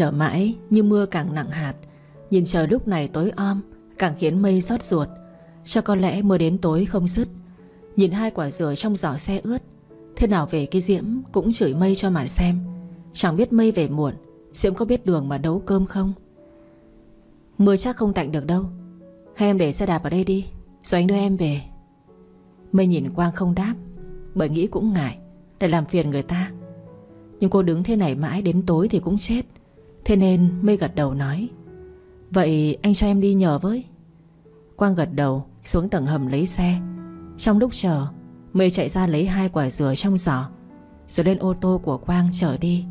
Chờ mãi như mưa càng nặng hạt Nhìn trời lúc này tối om Càng khiến mây rót ruột Cho có lẽ mưa đến tối không dứt Nhìn hai quả dừa trong giỏ xe ướt Thế nào về cái Diễm cũng chửi mây cho mà xem Chẳng biết mây về muộn Diễm có biết đường mà nấu cơm không Mưa chắc không tạnh được đâu Hay em để xe đạp ở đây đi Rồi anh đưa em về Mây nhìn Quang không đáp Bởi nghĩ cũng ngại Để làm phiền người ta Nhưng cô đứng thế này mãi đến tối thì cũng chết Thế nên Mây gật đầu nói Vậy anh cho em đi nhờ với Quang gật đầu xuống tầng hầm lấy xe Trong lúc chờ Mây chạy ra lấy hai quả dừa trong giỏ Rồi lên ô tô của Quang chở đi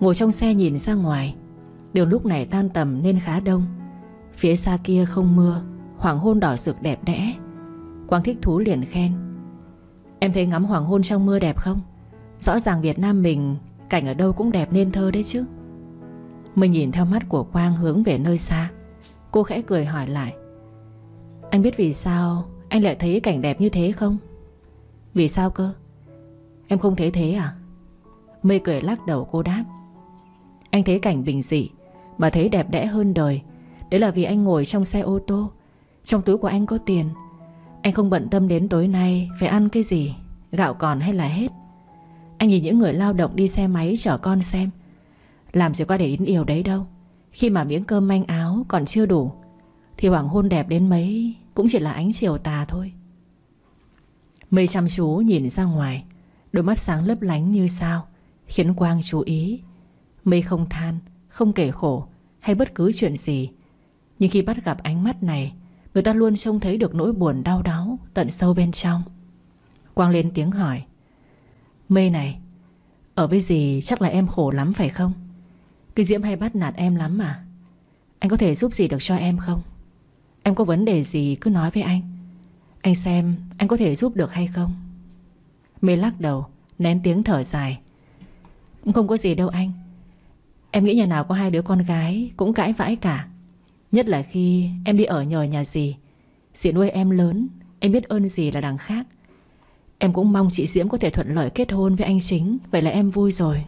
Ngồi trong xe nhìn ra ngoài Đường lúc này tan tầm nên khá đông Phía xa kia không mưa Hoàng hôn đỏ rực đẹp đẽ Quang thích thú liền khen Em thấy ngắm hoàng hôn trong mưa đẹp không? Rõ ràng Việt Nam mình Cảnh ở đâu cũng đẹp nên thơ đấy chứ mình nhìn theo mắt của Quang hướng về nơi xa Cô khẽ cười hỏi lại Anh biết vì sao anh lại thấy cảnh đẹp như thế không? Vì sao cơ? Em không thấy thế à? Mây cười lắc đầu cô đáp Anh thấy cảnh bình dị Mà thấy đẹp đẽ hơn đời Đấy là vì anh ngồi trong xe ô tô Trong túi của anh có tiền Anh không bận tâm đến tối nay Phải ăn cái gì Gạo còn hay là hết Anh nhìn những người lao động đi xe máy chở con xem làm gì có để đến yêu đấy đâu Khi mà miếng cơm manh áo còn chưa đủ Thì hoàng hôn đẹp đến mấy Cũng chỉ là ánh chiều tà thôi Mây chăm chú nhìn ra ngoài Đôi mắt sáng lấp lánh như sao Khiến Quang chú ý Mây không than, không kể khổ Hay bất cứ chuyện gì Nhưng khi bắt gặp ánh mắt này Người ta luôn trông thấy được nỗi buồn đau đáu Tận sâu bên trong Quang lên tiếng hỏi Mây này Ở với gì chắc là em khổ lắm phải không cái Diễm hay bắt nạt em lắm mà Anh có thể giúp gì được cho em không Em có vấn đề gì cứ nói với anh Anh xem anh có thể giúp được hay không Mê lắc đầu Nén tiếng thở dài không có gì đâu anh Em nghĩ nhà nào có hai đứa con gái Cũng cãi vãi cả Nhất là khi em đi ở nhờ nhà gì Dì nuôi em lớn Em biết ơn gì là đằng khác Em cũng mong chị Diễm có thể thuận lợi kết hôn với anh chính Vậy là em vui rồi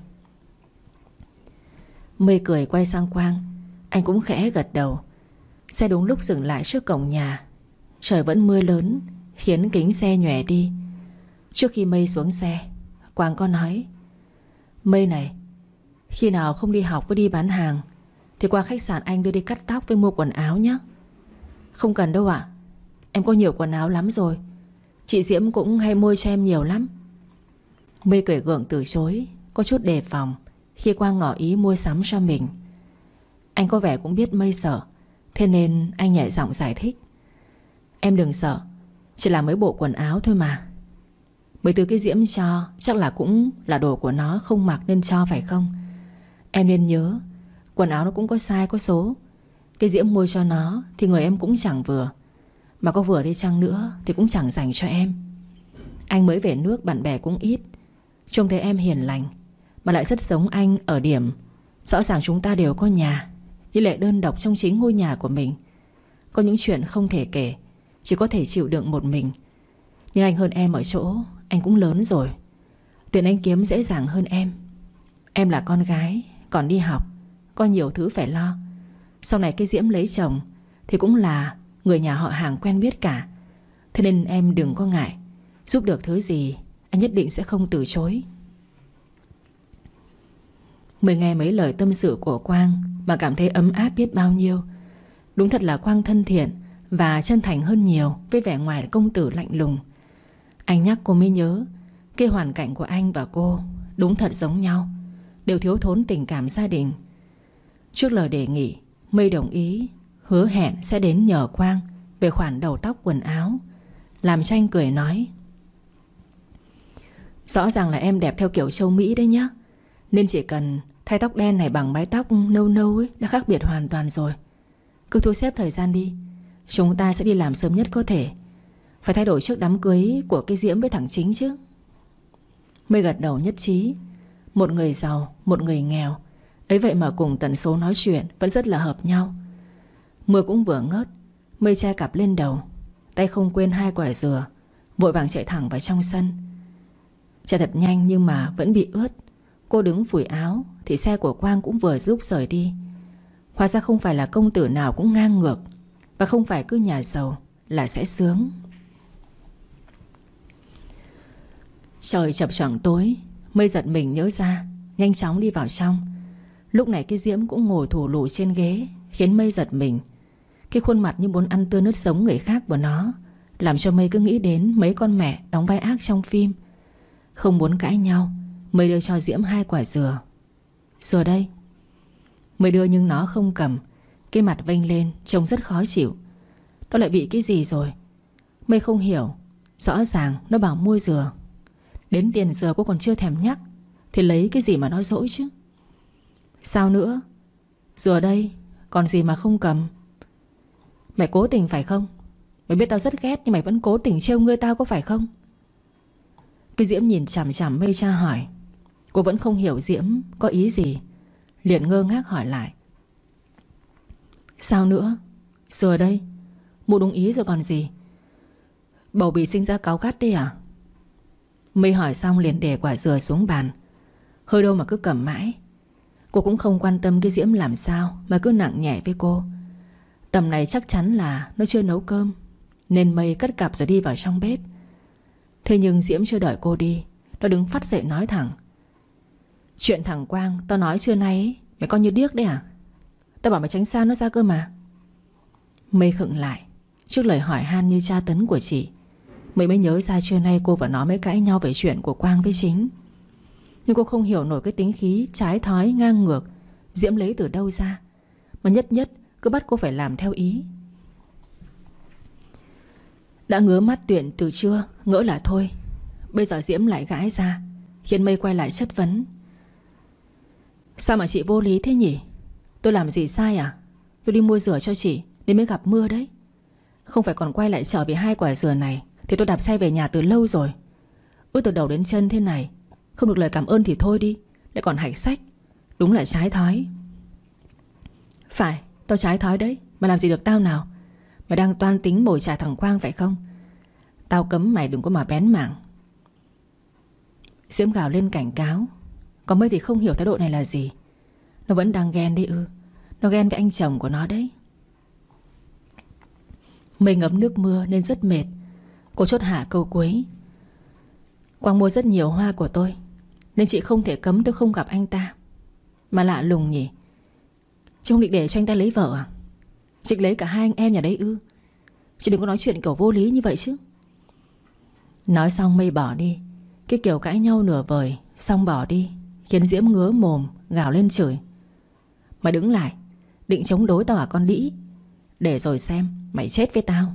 Mê cười quay sang Quang Anh cũng khẽ gật đầu Xe đúng lúc dừng lại trước cổng nhà Trời vẫn mưa lớn Khiến kính xe nhòe đi Trước khi Mây xuống xe Quang có nói Mây này Khi nào không đi học với đi bán hàng Thì qua khách sạn anh đưa đi cắt tóc với mua quần áo nhé Không cần đâu ạ Em có nhiều quần áo lắm rồi Chị Diễm cũng hay mua cho em nhiều lắm Mây cười gượng từ chối Có chút đề phòng khi Quang ngỏ ý mua sắm cho mình Anh có vẻ cũng biết mây sợ Thế nên anh nhẹ giọng giải thích Em đừng sợ Chỉ là mấy bộ quần áo thôi mà Bởi từ cái diễm cho Chắc là cũng là đồ của nó không mặc nên cho phải không Em nên nhớ Quần áo nó cũng có sai có số Cái diễm mua cho nó Thì người em cũng chẳng vừa Mà có vừa đi chăng nữa Thì cũng chẳng dành cho em Anh mới về nước bạn bè cũng ít Trông thấy em hiền lành mà lại rất giống anh ở điểm Rõ ràng chúng ta đều có nhà Nhưng lại đơn độc trong chính ngôi nhà của mình Có những chuyện không thể kể Chỉ có thể chịu đựng một mình Nhưng anh hơn em ở chỗ Anh cũng lớn rồi Tiền anh kiếm dễ dàng hơn em Em là con gái Còn đi học Có nhiều thứ phải lo Sau này cái Diễm lấy chồng Thì cũng là người nhà họ hàng quen biết cả Thế nên em đừng có ngại Giúp được thứ gì Anh nhất định sẽ không từ chối Mới nghe mấy lời tâm sự của Quang Mà cảm thấy ấm áp biết bao nhiêu Đúng thật là Quang thân thiện Và chân thành hơn nhiều Với vẻ ngoài công tử lạnh lùng Anh nhắc cô mới nhớ Cái hoàn cảnh của anh và cô Đúng thật giống nhau Đều thiếu thốn tình cảm gia đình Trước lời đề nghị Mây đồng ý Hứa hẹn sẽ đến nhờ Quang Về khoản đầu tóc quần áo Làm cho anh cười nói Rõ ràng là em đẹp theo kiểu châu Mỹ đấy nhá Nên chỉ cần Thay tóc đen này bằng mái tóc nâu nâu ấy Đã khác biệt hoàn toàn rồi Cứ thu xếp thời gian đi Chúng ta sẽ đi làm sớm nhất có thể Phải thay đổi trước đám cưới của cái diễm với thằng chính chứ mây gật đầu nhất trí Một người giàu, một người nghèo Ấy vậy mà cùng tần số nói chuyện Vẫn rất là hợp nhau Mưa cũng vừa ngớt Mây che cặp lên đầu Tay không quên hai quả dừa Vội vàng chạy thẳng vào trong sân Chạy thật nhanh nhưng mà vẫn bị ướt Cô đứng phủi áo Thì xe của Quang cũng vừa giúp rời đi Hóa ra không phải là công tử nào cũng ngang ngược Và không phải cứ nhà giàu Là sẽ sướng Trời chập choạng tối Mây giật mình nhớ ra Nhanh chóng đi vào trong Lúc này cái diễm cũng ngồi thủ lù trên ghế Khiến mây giật mình Cái khuôn mặt như muốn ăn tươi nứt sống người khác của nó Làm cho mây cứ nghĩ đến mấy con mẹ Đóng vai ác trong phim Không muốn cãi nhau Mới đưa cho Diễm hai quả dừa Dừa đây Mới đưa nhưng nó không cầm Cái mặt vênh lên trông rất khó chịu Nó lại bị cái gì rồi Mày không hiểu Rõ ràng nó bảo mua dừa Đến tiền dừa cô còn chưa thèm nhắc Thì lấy cái gì mà nói dỗi chứ Sao nữa Dừa đây còn gì mà không cầm Mày cố tình phải không Mày biết tao rất ghét nhưng mày vẫn cố tình trêu ngươi tao có phải không Cái Diễm nhìn chằm chằm mê cha hỏi Cô vẫn không hiểu Diễm có ý gì Liền ngơ ngác hỏi lại Sao nữa Giờ đây mụ đúng ý rồi còn gì Bầu bị sinh ra cáo gắt đi à mây hỏi xong liền để quả dừa xuống bàn Hơi đâu mà cứ cầm mãi Cô cũng không quan tâm cái Diễm làm sao Mà cứ nặng nhẹ với cô Tầm này chắc chắn là nó chưa nấu cơm Nên mây cất cặp rồi đi vào trong bếp Thế nhưng Diễm chưa đợi cô đi Nó đứng phát dậy nói thẳng Chuyện thằng Quang Tao nói trưa nay ấy, Mày coi như điếc đấy à Tao bảo mày tránh xa nó ra cơ mà Mây khựng lại Trước lời hỏi han như tra tấn của chị Mây mới nhớ ra trưa nay cô và nó mới cãi nhau Về chuyện của Quang với chính Nhưng cô không hiểu nổi cái tính khí Trái thói ngang ngược Diễm lấy từ đâu ra Mà nhất nhất cứ bắt cô phải làm theo ý Đã ngứa mắt tuyển từ trưa Ngỡ là thôi Bây giờ Diễm lại gãi ra Khiến Mây quay lại chất vấn Sao mà chị vô lý thế nhỉ Tôi làm gì sai à Tôi đi mua rửa cho chị Nên mới gặp mưa đấy Không phải còn quay lại trở về hai quả dừa này Thì tôi đạp xe về nhà từ lâu rồi Ướt từ đầu đến chân thế này Không được lời cảm ơn thì thôi đi Lại còn hạch sách Đúng là trái thói Phải Tao trái thói đấy Mà làm gì được tao nào Mày đang toan tính mồi trả thằng Quang phải không Tao cấm mày đừng có mà bén mảng Diễm gào lên cảnh cáo còn Mây thì không hiểu thái độ này là gì Nó vẫn đang ghen đấy ư Nó ghen với anh chồng của nó đấy Mây ngấm nước mưa nên rất mệt Cô chốt hạ câu cuối Quang mua rất nhiều hoa của tôi Nên chị không thể cấm tôi không gặp anh ta Mà lạ lùng nhỉ Chị không định để cho anh ta lấy vợ à Chị lấy cả hai anh em nhà đấy ư Chị đừng có nói chuyện kiểu vô lý như vậy chứ Nói xong mây bỏ đi Cái kiểu cãi nhau nửa vời Xong bỏ đi Khiến Diễm ngứa mồm gào lên chửi Mày đứng lại Định chống đối tao à con đĩ Để rồi xem mày chết với tao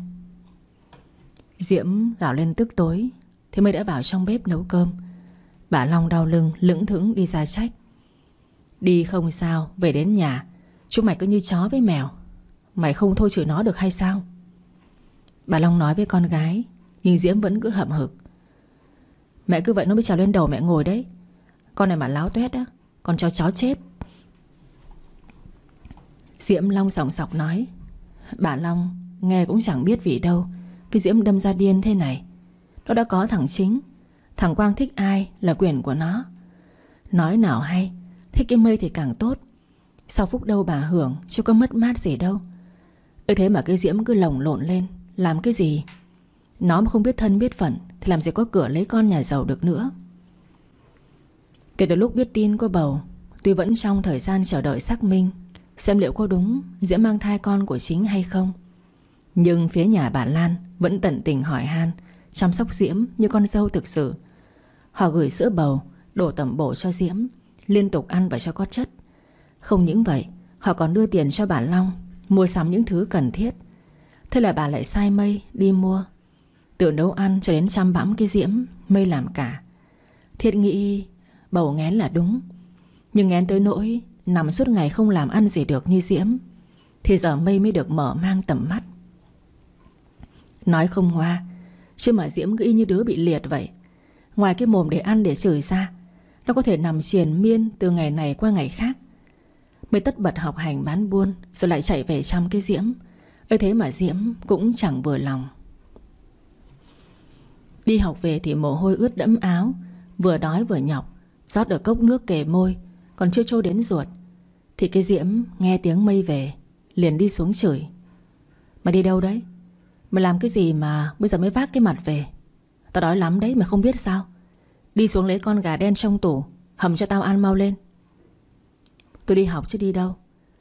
Diễm gào lên tức tối Thế mới đã vào trong bếp nấu cơm Bà Long đau lưng lững thững đi ra trách Đi không sao Về đến nhà Chúng mày cứ như chó với mèo Mày không thôi chửi nó được hay sao Bà Long nói với con gái Nhưng Diễm vẫn cứ hậm hực Mẹ cứ vậy nó mới trèo lên đầu mẹ ngồi đấy con này mà láo tuét á Con cho chó chết Diễm Long sòng sọc nói Bà Long nghe cũng chẳng biết vì đâu Cái Diễm đâm ra điên thế này Nó đã có thằng chính Thằng Quang thích ai là quyền của nó Nói nào hay Thích cái mây thì càng tốt Sau phúc đâu bà hưởng chứ có mất mát gì đâu Ừ thế mà cái Diễm cứ lồng lộn lên Làm cái gì Nó mà không biết thân biết phận Thì làm gì có cửa lấy con nhà giàu được nữa Kể từ lúc biết tin cô bầu Tuy vẫn trong thời gian chờ đợi xác minh Xem liệu cô đúng Diễm mang thai con của chính hay không Nhưng phía nhà bà Lan Vẫn tận tình hỏi han Chăm sóc Diễm như con dâu thực sự Họ gửi sữa bầu Đổ tẩm bổ cho Diễm Liên tục ăn và cho có chất Không những vậy Họ còn đưa tiền cho bà Long Mua sắm những thứ cần thiết Thế là bà lại sai Mây đi mua Từ nấu ăn cho đến chăm bẵm cái Diễm Mây làm cả Thiệt nghĩ Bầu ngén là đúng Nhưng ngén tới nỗi Nằm suốt ngày không làm ăn gì được như Diễm Thì giờ mây mới được mở mang tầm mắt Nói không hoa Chứ mà Diễm cứ y như đứa bị liệt vậy Ngoài cái mồm để ăn để chửi ra Nó có thể nằm triền miên Từ ngày này qua ngày khác Mới tất bật học hành bán buôn Rồi lại chạy về chăm cái Diễm ấy thế mà Diễm cũng chẳng vừa lòng Đi học về thì mồ hôi ướt đẫm áo Vừa đói vừa nhọc rót ở cốc nước kề môi Còn chưa trôi đến ruột Thì cái diễm nghe tiếng mây về Liền đi xuống chửi Mày đi đâu đấy Mày làm cái gì mà bây giờ mới vác cái mặt về Tao đói lắm đấy mày không biết sao Đi xuống lấy con gà đen trong tủ Hầm cho tao ăn mau lên Tôi đi học chứ đi đâu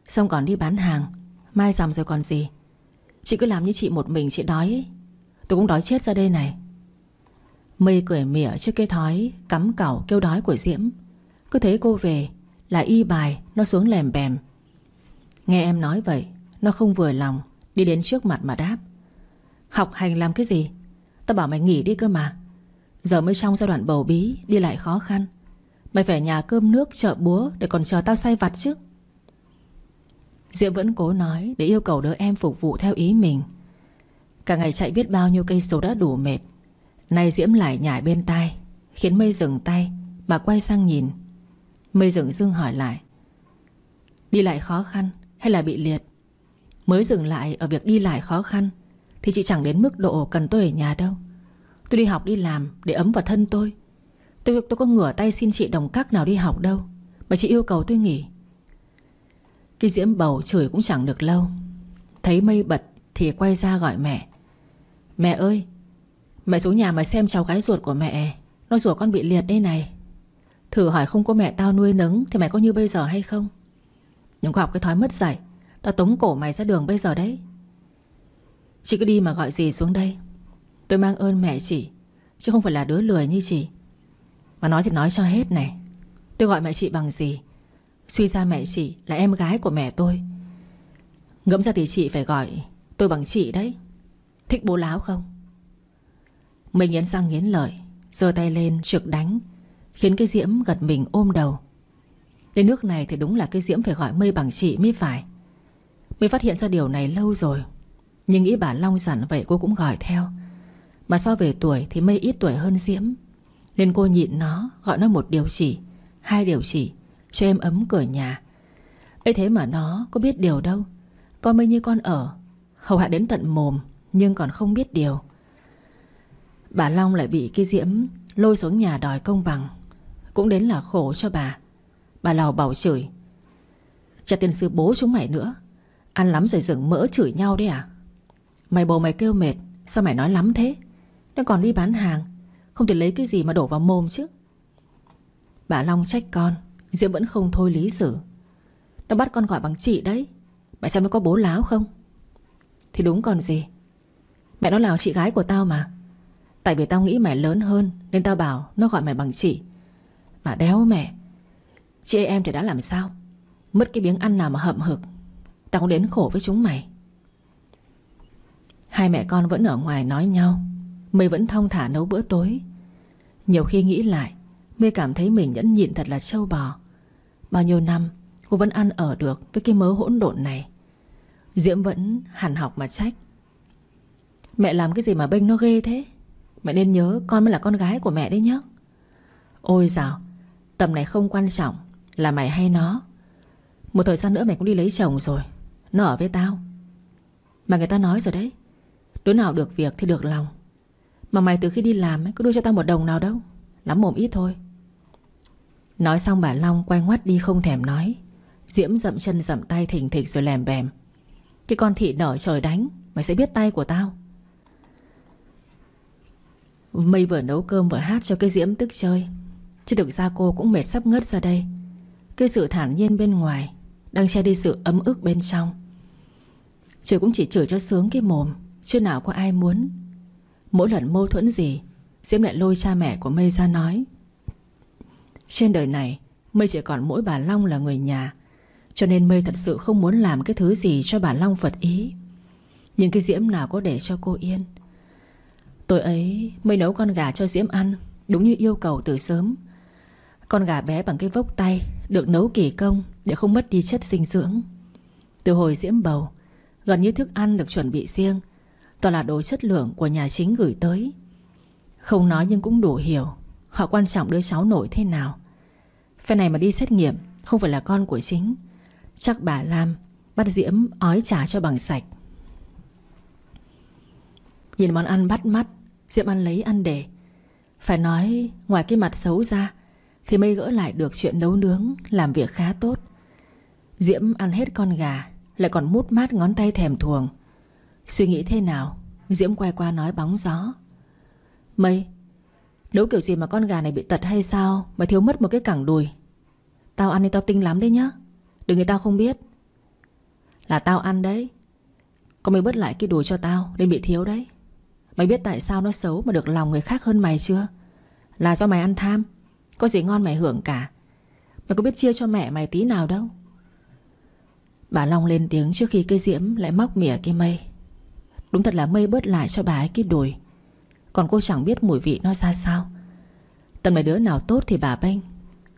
Xong còn đi bán hàng Mai rằm rồi còn gì Chị cứ làm như chị một mình chị đói ấy. Tôi cũng đói chết ra đây này Mây cười mỉa trước cái thói Cắm cẩu kêu đói của Diễm Cứ thấy cô về Là y bài nó xuống lèm bèm Nghe em nói vậy Nó không vừa lòng Đi đến trước mặt mà đáp Học hành làm cái gì Tao bảo mày nghỉ đi cơ mà Giờ mới trong giai đoạn bầu bí Đi lại khó khăn Mày phải nhà cơm nước chợ búa Để còn chờ tao say vặt chứ Diễm vẫn cố nói Để yêu cầu đỡ em phục vụ theo ý mình Cả ngày chạy biết bao nhiêu cây số đã đủ mệt Nay Diễm lại nhảy bên tai Khiến mây dừng tay Mà quay sang nhìn Mây dừng dưng hỏi lại Đi lại khó khăn hay là bị liệt Mới dừng lại ở việc đi lại khó khăn Thì chị chẳng đến mức độ cần tôi ở nhà đâu Tôi đi học đi làm để ấm vào thân tôi Tôi, tôi có ngửa tay xin chị đồng các nào đi học đâu Mà chị yêu cầu tôi nghỉ Cái diễm bầu chửi cũng chẳng được lâu Thấy mây bật thì quay ra gọi mẹ Mẹ ơi Mẹ xuống nhà mà xem cháu gái ruột của mẹ Nó ruột con bị liệt đây này Thử hỏi không có mẹ tao nuôi nấng Thì mẹ có như bây giờ hay không Đừng có học cái thói mất dạy Tao tống cổ mày ra đường bây giờ đấy Chị cứ đi mà gọi gì xuống đây Tôi mang ơn mẹ chị Chứ không phải là đứa lười như chị Mà nói thì nói cho hết này Tôi gọi mẹ chị bằng gì Suy ra mẹ chị là em gái của mẹ tôi Ngẫm ra thì chị phải gọi Tôi bằng chị đấy Thích bố láo không mình nghiến sang nghiến lợi giơ tay lên trực đánh Khiến cái diễm gật mình ôm đầu Đến nước này thì đúng là cái diễm phải gọi mây bằng chị mới phải Mình phát hiện ra điều này lâu rồi Nhưng nghĩ bà Long dặn vậy cô cũng gọi theo Mà so về tuổi thì mây ít tuổi hơn diễm Nên cô nhịn nó Gọi nó một điều chỉ Hai điều chỉ Cho em ấm cửa nhà ấy thế mà nó có biết điều đâu Coi mây như con ở Hầu hạ đến tận mồm Nhưng còn không biết điều Bà Long lại bị cái Diễm lôi xuống nhà đòi công bằng Cũng đến là khổ cho bà Bà Lào bảo chửi Chả tiền sư bố chúng mày nữa Ăn lắm rồi dừng mỡ chửi nhau đấy à Mày bồ mày kêu mệt Sao mày nói lắm thế Nó còn đi bán hàng Không thể lấy cái gì mà đổ vào mồm chứ Bà Long trách con Diễm vẫn không thôi lý xử Nó bắt con gọi bằng chị đấy Mày xem nó có bố láo không Thì đúng còn gì Mẹ nó là chị gái của tao mà Tại vì tao nghĩ mày lớn hơn Nên tao bảo nó gọi mày bằng chị Mà đéo mẹ Chị em thì đã làm sao Mất cái miếng ăn nào mà hậm hực Tao cũng đến khổ với chúng mày Hai mẹ con vẫn ở ngoài nói nhau Mây vẫn thong thả nấu bữa tối Nhiều khi nghĩ lại Mê cảm thấy mình nhẫn nhịn thật là trâu bò Bao nhiêu năm Cô vẫn ăn ở được với cái mớ hỗn độn này Diễm vẫn hẳn học mà trách Mẹ làm cái gì mà bênh nó ghê thế Mẹ nên nhớ con mới là con gái của mẹ đấy nhá. Ôi dào Tầm này không quan trọng Là mày hay nó Một thời gian nữa mày cũng đi lấy chồng rồi Nó ở với tao Mà người ta nói rồi đấy Đứa nào được việc thì được lòng Mà mày từ khi đi làm ấy, có đưa cho tao một đồng nào đâu Lắm mồm ít thôi Nói xong bà Long quay ngoắt đi không thèm nói Diễm dậm chân dậm tay thỉnh thịch rồi lèm bèm Cái con thị nở trời đánh Mày sẽ biết tay của tao Mây vừa nấu cơm vừa hát cho cái diễm tức chơi Chứ thực ra cô cũng mệt sắp ngất ra đây Cái sự thản nhiên bên ngoài Đang che đi sự ấm ức bên trong Chửi cũng chỉ chửi cho sướng cái mồm Chứ nào có ai muốn Mỗi lần mâu thuẫn gì Diễm lại lôi cha mẹ của Mây ra nói Trên đời này Mây chỉ còn mỗi bà Long là người nhà Cho nên Mây thật sự không muốn làm cái thứ gì cho bà Long Phật ý Những cái Diễm nào có để cho cô yên Tôi ấy mới nấu con gà cho Diễm ăn Đúng như yêu cầu từ sớm Con gà bé bằng cái vốc tay Được nấu kỳ công để không mất đi chất dinh dưỡng Từ hồi Diễm bầu Gần như thức ăn được chuẩn bị riêng Toàn là đồ chất lượng của nhà chính gửi tới Không nói nhưng cũng đủ hiểu Họ quan trọng đứa cháu nổi thế nào Phe này mà đi xét nghiệm Không phải là con của chính Chắc bà Lam Bắt Diễm ói trả cho bằng sạch Nhìn món ăn bắt mắt Diệm ăn lấy ăn để Phải nói ngoài cái mặt xấu ra Thì mây gỡ lại được chuyện nấu nướng Làm việc khá tốt Diễm ăn hết con gà Lại còn mút mát ngón tay thèm thuồng Suy nghĩ thế nào Diễm quay qua nói bóng gió Mây nấu kiểu gì mà con gà này bị tật hay sao Mà thiếu mất một cái cẳng đùi Tao ăn thì tao tinh lắm đấy nhá Đừng người tao không biết Là tao ăn đấy Con mày bớt lại cái đùi cho tao Nên bị thiếu đấy Mày biết tại sao nó xấu mà được lòng người khác hơn mày chưa Là do mày ăn tham Có gì ngon mày hưởng cả Mày có biết chia cho mẹ mày tí nào đâu Bà Long lên tiếng trước khi cây diễm lại móc mỉa cái mây Đúng thật là mây bớt lại cho bà ấy cái đùi Còn cô chẳng biết mùi vị nó ra sao Tần mày đứa nào tốt thì bà bênh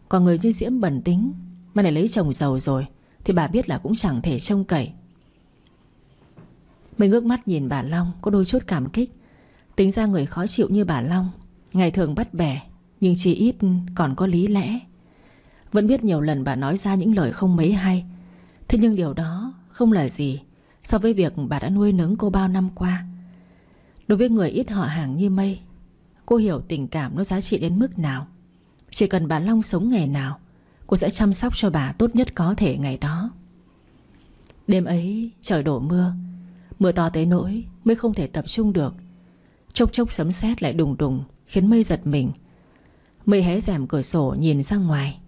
Còn người như diễm bẩn tính mày này lấy chồng giàu rồi Thì bà biết là cũng chẳng thể trông cậy mày ngước mắt nhìn bà Long Có đôi chút cảm kích Tính ra người khó chịu như bà Long Ngày thường bắt bẻ Nhưng chỉ ít còn có lý lẽ Vẫn biết nhiều lần bà nói ra những lời không mấy hay Thế nhưng điều đó không là gì So với việc bà đã nuôi nấng cô bao năm qua Đối với người ít họ hàng như mây Cô hiểu tình cảm nó giá trị đến mức nào Chỉ cần bà Long sống ngày nào Cô sẽ chăm sóc cho bà tốt nhất có thể ngày đó Đêm ấy trời đổ mưa Mưa to tới nỗi mới không thể tập trung được Chốc chốc sấm sét lại đùng đùng Khiến mây giật mình Mây hé rèm cửa sổ nhìn ra ngoài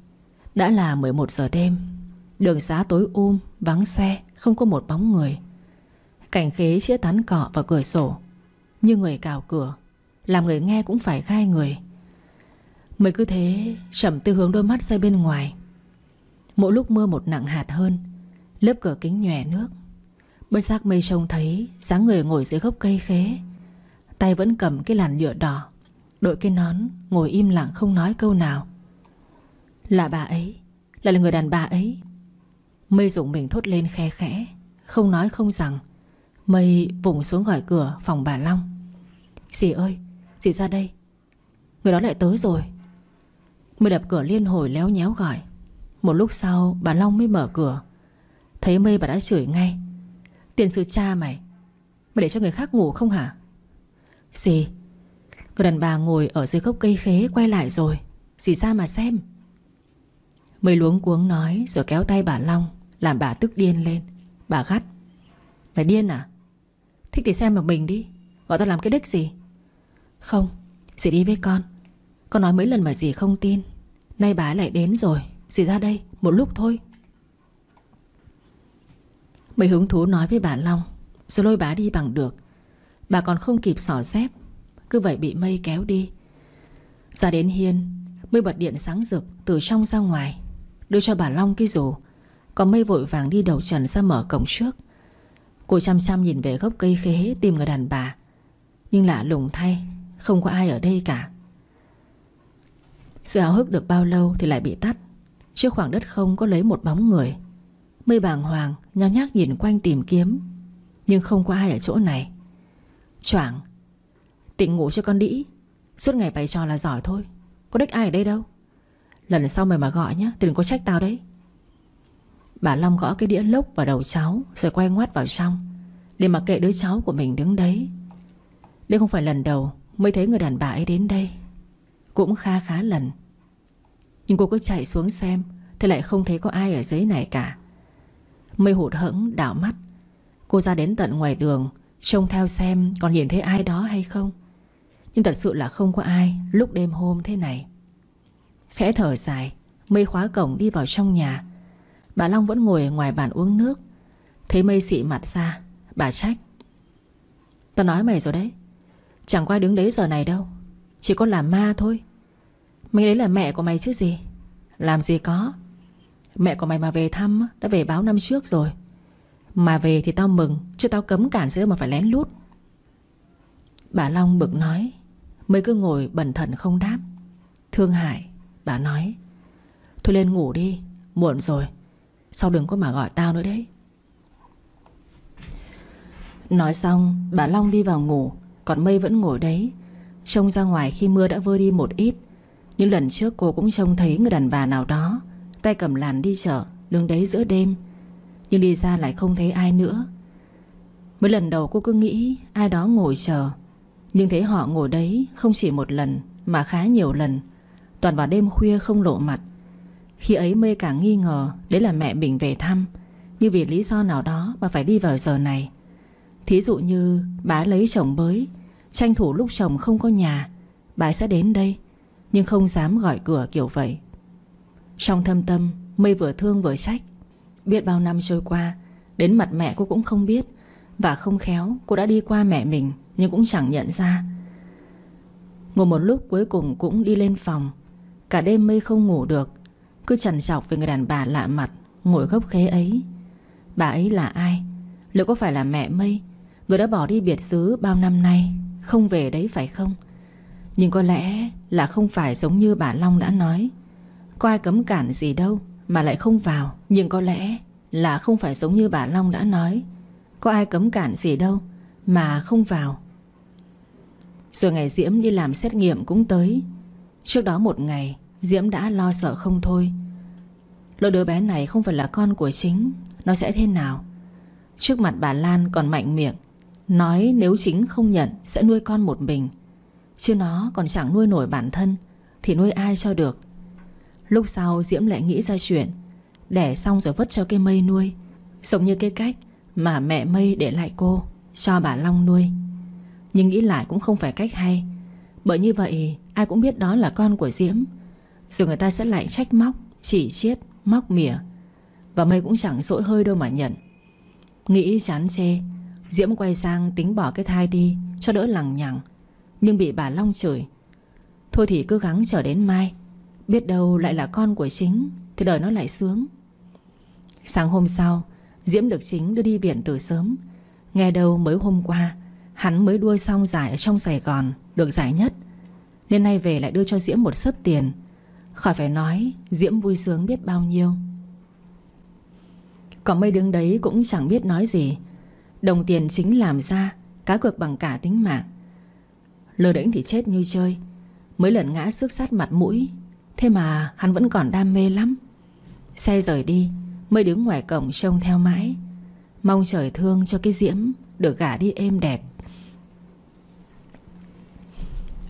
Đã là 11 giờ đêm Đường xá tối um, vắng xe Không có một bóng người Cảnh khế chĩa tán cọ vào cửa sổ Như người cào cửa Làm người nghe cũng phải khai người Mây cứ thế chậm tư hướng đôi mắt ra bên ngoài Mỗi lúc mưa một nặng hạt hơn Lớp cửa kính nhòe nước Bên giác mây trông thấy dáng người ngồi dưới gốc cây khế Tay vẫn cầm cái làn nhựa đỏ Đội cái nón Ngồi im lặng không nói câu nào Là bà ấy Lại là người đàn bà ấy Mây dùng mình thốt lên khe khẽ Không nói không rằng Mây vùng xuống gọi cửa phòng bà Long Dì ơi Dì ra đây Người đó lại tới rồi Mây đập cửa liên hồi léo nhéo gọi Một lúc sau bà Long mới mở cửa Thấy Mây bà đã chửi ngay Tiền sư cha mày Mày để cho người khác ngủ không hả Dì Người đàn bà ngồi ở dưới gốc cây khế quay lại rồi Dì ra mà xem Mây luống cuống nói Rồi kéo tay bà Long Làm bà tức điên lên Bà gắt Mày điên à Thích thì xem một mình đi Gọi tao làm cái đích gì Không Dì đi với con Con nói mấy lần mà dì không tin Nay bà lại đến rồi Dì ra đây Một lúc thôi Mày hứng thú nói với bà Long Rồi lôi bà đi bằng được Bà còn không kịp xỏ dép Cứ vậy bị mây kéo đi Ra đến hiên Mây bật điện sáng rực từ trong ra ngoài Đưa cho bà Long cái rổ Còn mây vội vàng đi đầu trần ra mở cổng trước Cô chăm chăm nhìn về gốc cây khế Tìm người đàn bà Nhưng lạ lùng thay Không có ai ở đây cả Sự háo hức được bao lâu thì lại bị tắt Trước khoảng đất không có lấy một bóng người Mây bàng hoàng Nhao nhác nhìn quanh tìm kiếm Nhưng không có ai ở chỗ này Choảng Tỉnh ngủ cho con đĩ Suốt ngày bày trò là giỏi thôi Có đích ai ở đây đâu Lần sau mày mà gọi nhá Thì đừng có trách tao đấy Bà Long gõ cái đĩa lốc vào đầu cháu Rồi quay ngoắt vào trong Để mặc kệ đứa cháu của mình đứng đấy Đây không phải lần đầu Mới thấy người đàn bà ấy đến đây Cũng khá khá lần Nhưng cô cứ chạy xuống xem Thì lại không thấy có ai ở dưới này cả Mây hụt hẫng đảo mắt Cô ra đến tận ngoài đường Trông theo xem còn nhìn thấy ai đó hay không Nhưng thật sự là không có ai Lúc đêm hôm thế này Khẽ thở dài Mây khóa cổng đi vào trong nhà Bà Long vẫn ngồi ngoài bàn uống nước Thấy mây xị mặt ra Bà trách Tao nói mày rồi đấy Chẳng qua đứng đấy giờ này đâu Chỉ có làm ma thôi Mày đấy là mẹ của mày chứ gì Làm gì có Mẹ của mày mà về thăm Đã về báo năm trước rồi mà về thì tao mừng Chứ tao cấm cản sẽ mà phải lén lút Bà Long bực nói Mới cứ ngồi bẩn thận không đáp Thương hại Bà nói Thôi lên ngủ đi Muộn rồi Sau đừng có mà gọi tao nữa đấy Nói xong bà Long đi vào ngủ Còn Mây vẫn ngồi đấy Trông ra ngoài khi mưa đã vơi đi một ít Những lần trước cô cũng trông thấy người đàn bà nào đó Tay cầm làn đi chợ Đứng đấy giữa đêm nhưng đi ra lại không thấy ai nữa Mới lần đầu cô cứ nghĩ Ai đó ngồi chờ Nhưng thấy họ ngồi đấy không chỉ một lần Mà khá nhiều lần Toàn vào đêm khuya không lộ mặt Khi ấy mê càng nghi ngờ Đấy là mẹ Bình về thăm Nhưng vì lý do nào đó mà phải đi vào giờ này Thí dụ như bà lấy chồng bới Tranh thủ lúc chồng không có nhà Bà sẽ đến đây Nhưng không dám gọi cửa kiểu vậy Trong thâm tâm Mây vừa thương vừa trách Biết bao năm trôi qua Đến mặt mẹ cô cũng không biết Và không khéo cô đã đi qua mẹ mình Nhưng cũng chẳng nhận ra Ngồi một lúc cuối cùng cũng đi lên phòng Cả đêm mây không ngủ được Cứ trằn trọc về người đàn bà lạ mặt Ngồi gốc khế ấy Bà ấy là ai Liệu có phải là mẹ mây Người đã bỏ đi biệt xứ bao năm nay Không về đấy phải không Nhưng có lẽ là không phải giống như bà Long đã nói Có ai cấm cản gì đâu mà lại không vào Nhưng có lẽ là không phải giống như bà Long đã nói Có ai cấm cản gì đâu Mà không vào Rồi ngày Diễm đi làm xét nghiệm cũng tới Trước đó một ngày Diễm đã lo sợ không thôi Lỡ đứa bé này không phải là con của chính Nó sẽ thế nào Trước mặt bà Lan còn mạnh miệng Nói nếu chính không nhận Sẽ nuôi con một mình Chứ nó còn chẳng nuôi nổi bản thân Thì nuôi ai cho được Lúc sau Diễm lại nghĩ ra chuyện Đẻ xong rồi vứt cho cái mây nuôi Giống như cái cách mà mẹ mây để lại cô Cho bà Long nuôi Nhưng nghĩ lại cũng không phải cách hay Bởi như vậy ai cũng biết đó là con của Diễm Rồi người ta sẽ lại trách móc Chỉ chiết, móc mỉa Và mây cũng chẳng sỗi hơi đâu mà nhận Nghĩ chán chê Diễm quay sang tính bỏ cái thai đi Cho đỡ lằng nhằng Nhưng bị bà Long chửi Thôi thì cứ gắng chờ đến mai Biết đâu lại là con của chính Thì đời nó lại sướng Sáng hôm sau Diễm được chính đưa đi viện từ sớm Nghe đâu mới hôm qua Hắn mới đua xong giải ở trong Sài Gòn Được giải nhất Nên nay về lại đưa cho Diễm một sớp tiền Khỏi phải nói Diễm vui sướng biết bao nhiêu Còn mấy đứng đấy cũng chẳng biết nói gì Đồng tiền chính làm ra Cá cược bằng cả tính mạng Lơ đễnh thì chết như chơi Mấy lần ngã xước sát mặt mũi Thế mà hắn vẫn còn đam mê lắm Xe rời đi Mới đứng ngoài cổng trông theo mãi Mong trời thương cho cái diễm Được gả đi êm đẹp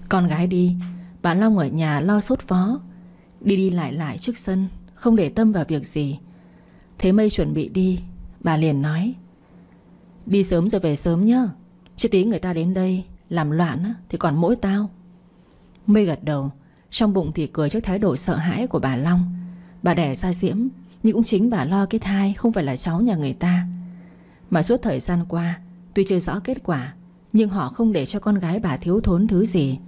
Con gái đi Bà Long ở nhà lo sốt vó Đi đi lại lại trước sân Không để tâm vào việc gì Thế mây chuẩn bị đi Bà liền nói Đi sớm rồi về sớm nhá Chứ tí người ta đến đây Làm loạn thì còn mỗi tao Mây gật đầu trong bụng thì cười trước thái độ sợ hãi của bà Long Bà đẻ sai diễm Nhưng cũng chính bà lo cái thai Không phải là cháu nhà người ta Mà suốt thời gian qua Tuy chưa rõ kết quả Nhưng họ không để cho con gái bà thiếu thốn thứ gì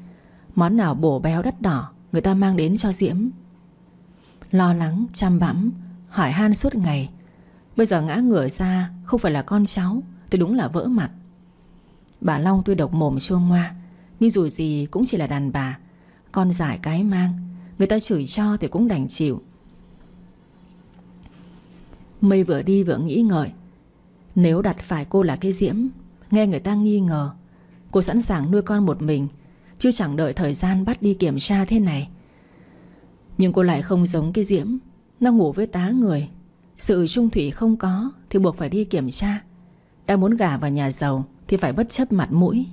Món nào bổ béo đắt đỏ Người ta mang đến cho Diễm Lo lắng, chăm bẵm Hỏi han suốt ngày Bây giờ ngã ngửa ra Không phải là con cháu Thì đúng là vỡ mặt Bà Long tuy độc mồm chua ngoa Nhưng dù gì cũng chỉ là đàn bà con giải cái mang Người ta chửi cho thì cũng đành chịu Mây vừa đi vừa nghĩ ngợi Nếu đặt phải cô là cái diễm Nghe người ta nghi ngờ Cô sẵn sàng nuôi con một mình Chứ chẳng đợi thời gian bắt đi kiểm tra thế này Nhưng cô lại không giống cái diễm Nó ngủ với tá người Sự trung thủy không có Thì buộc phải đi kiểm tra Đã muốn gả vào nhà giàu Thì phải bất chấp mặt mũi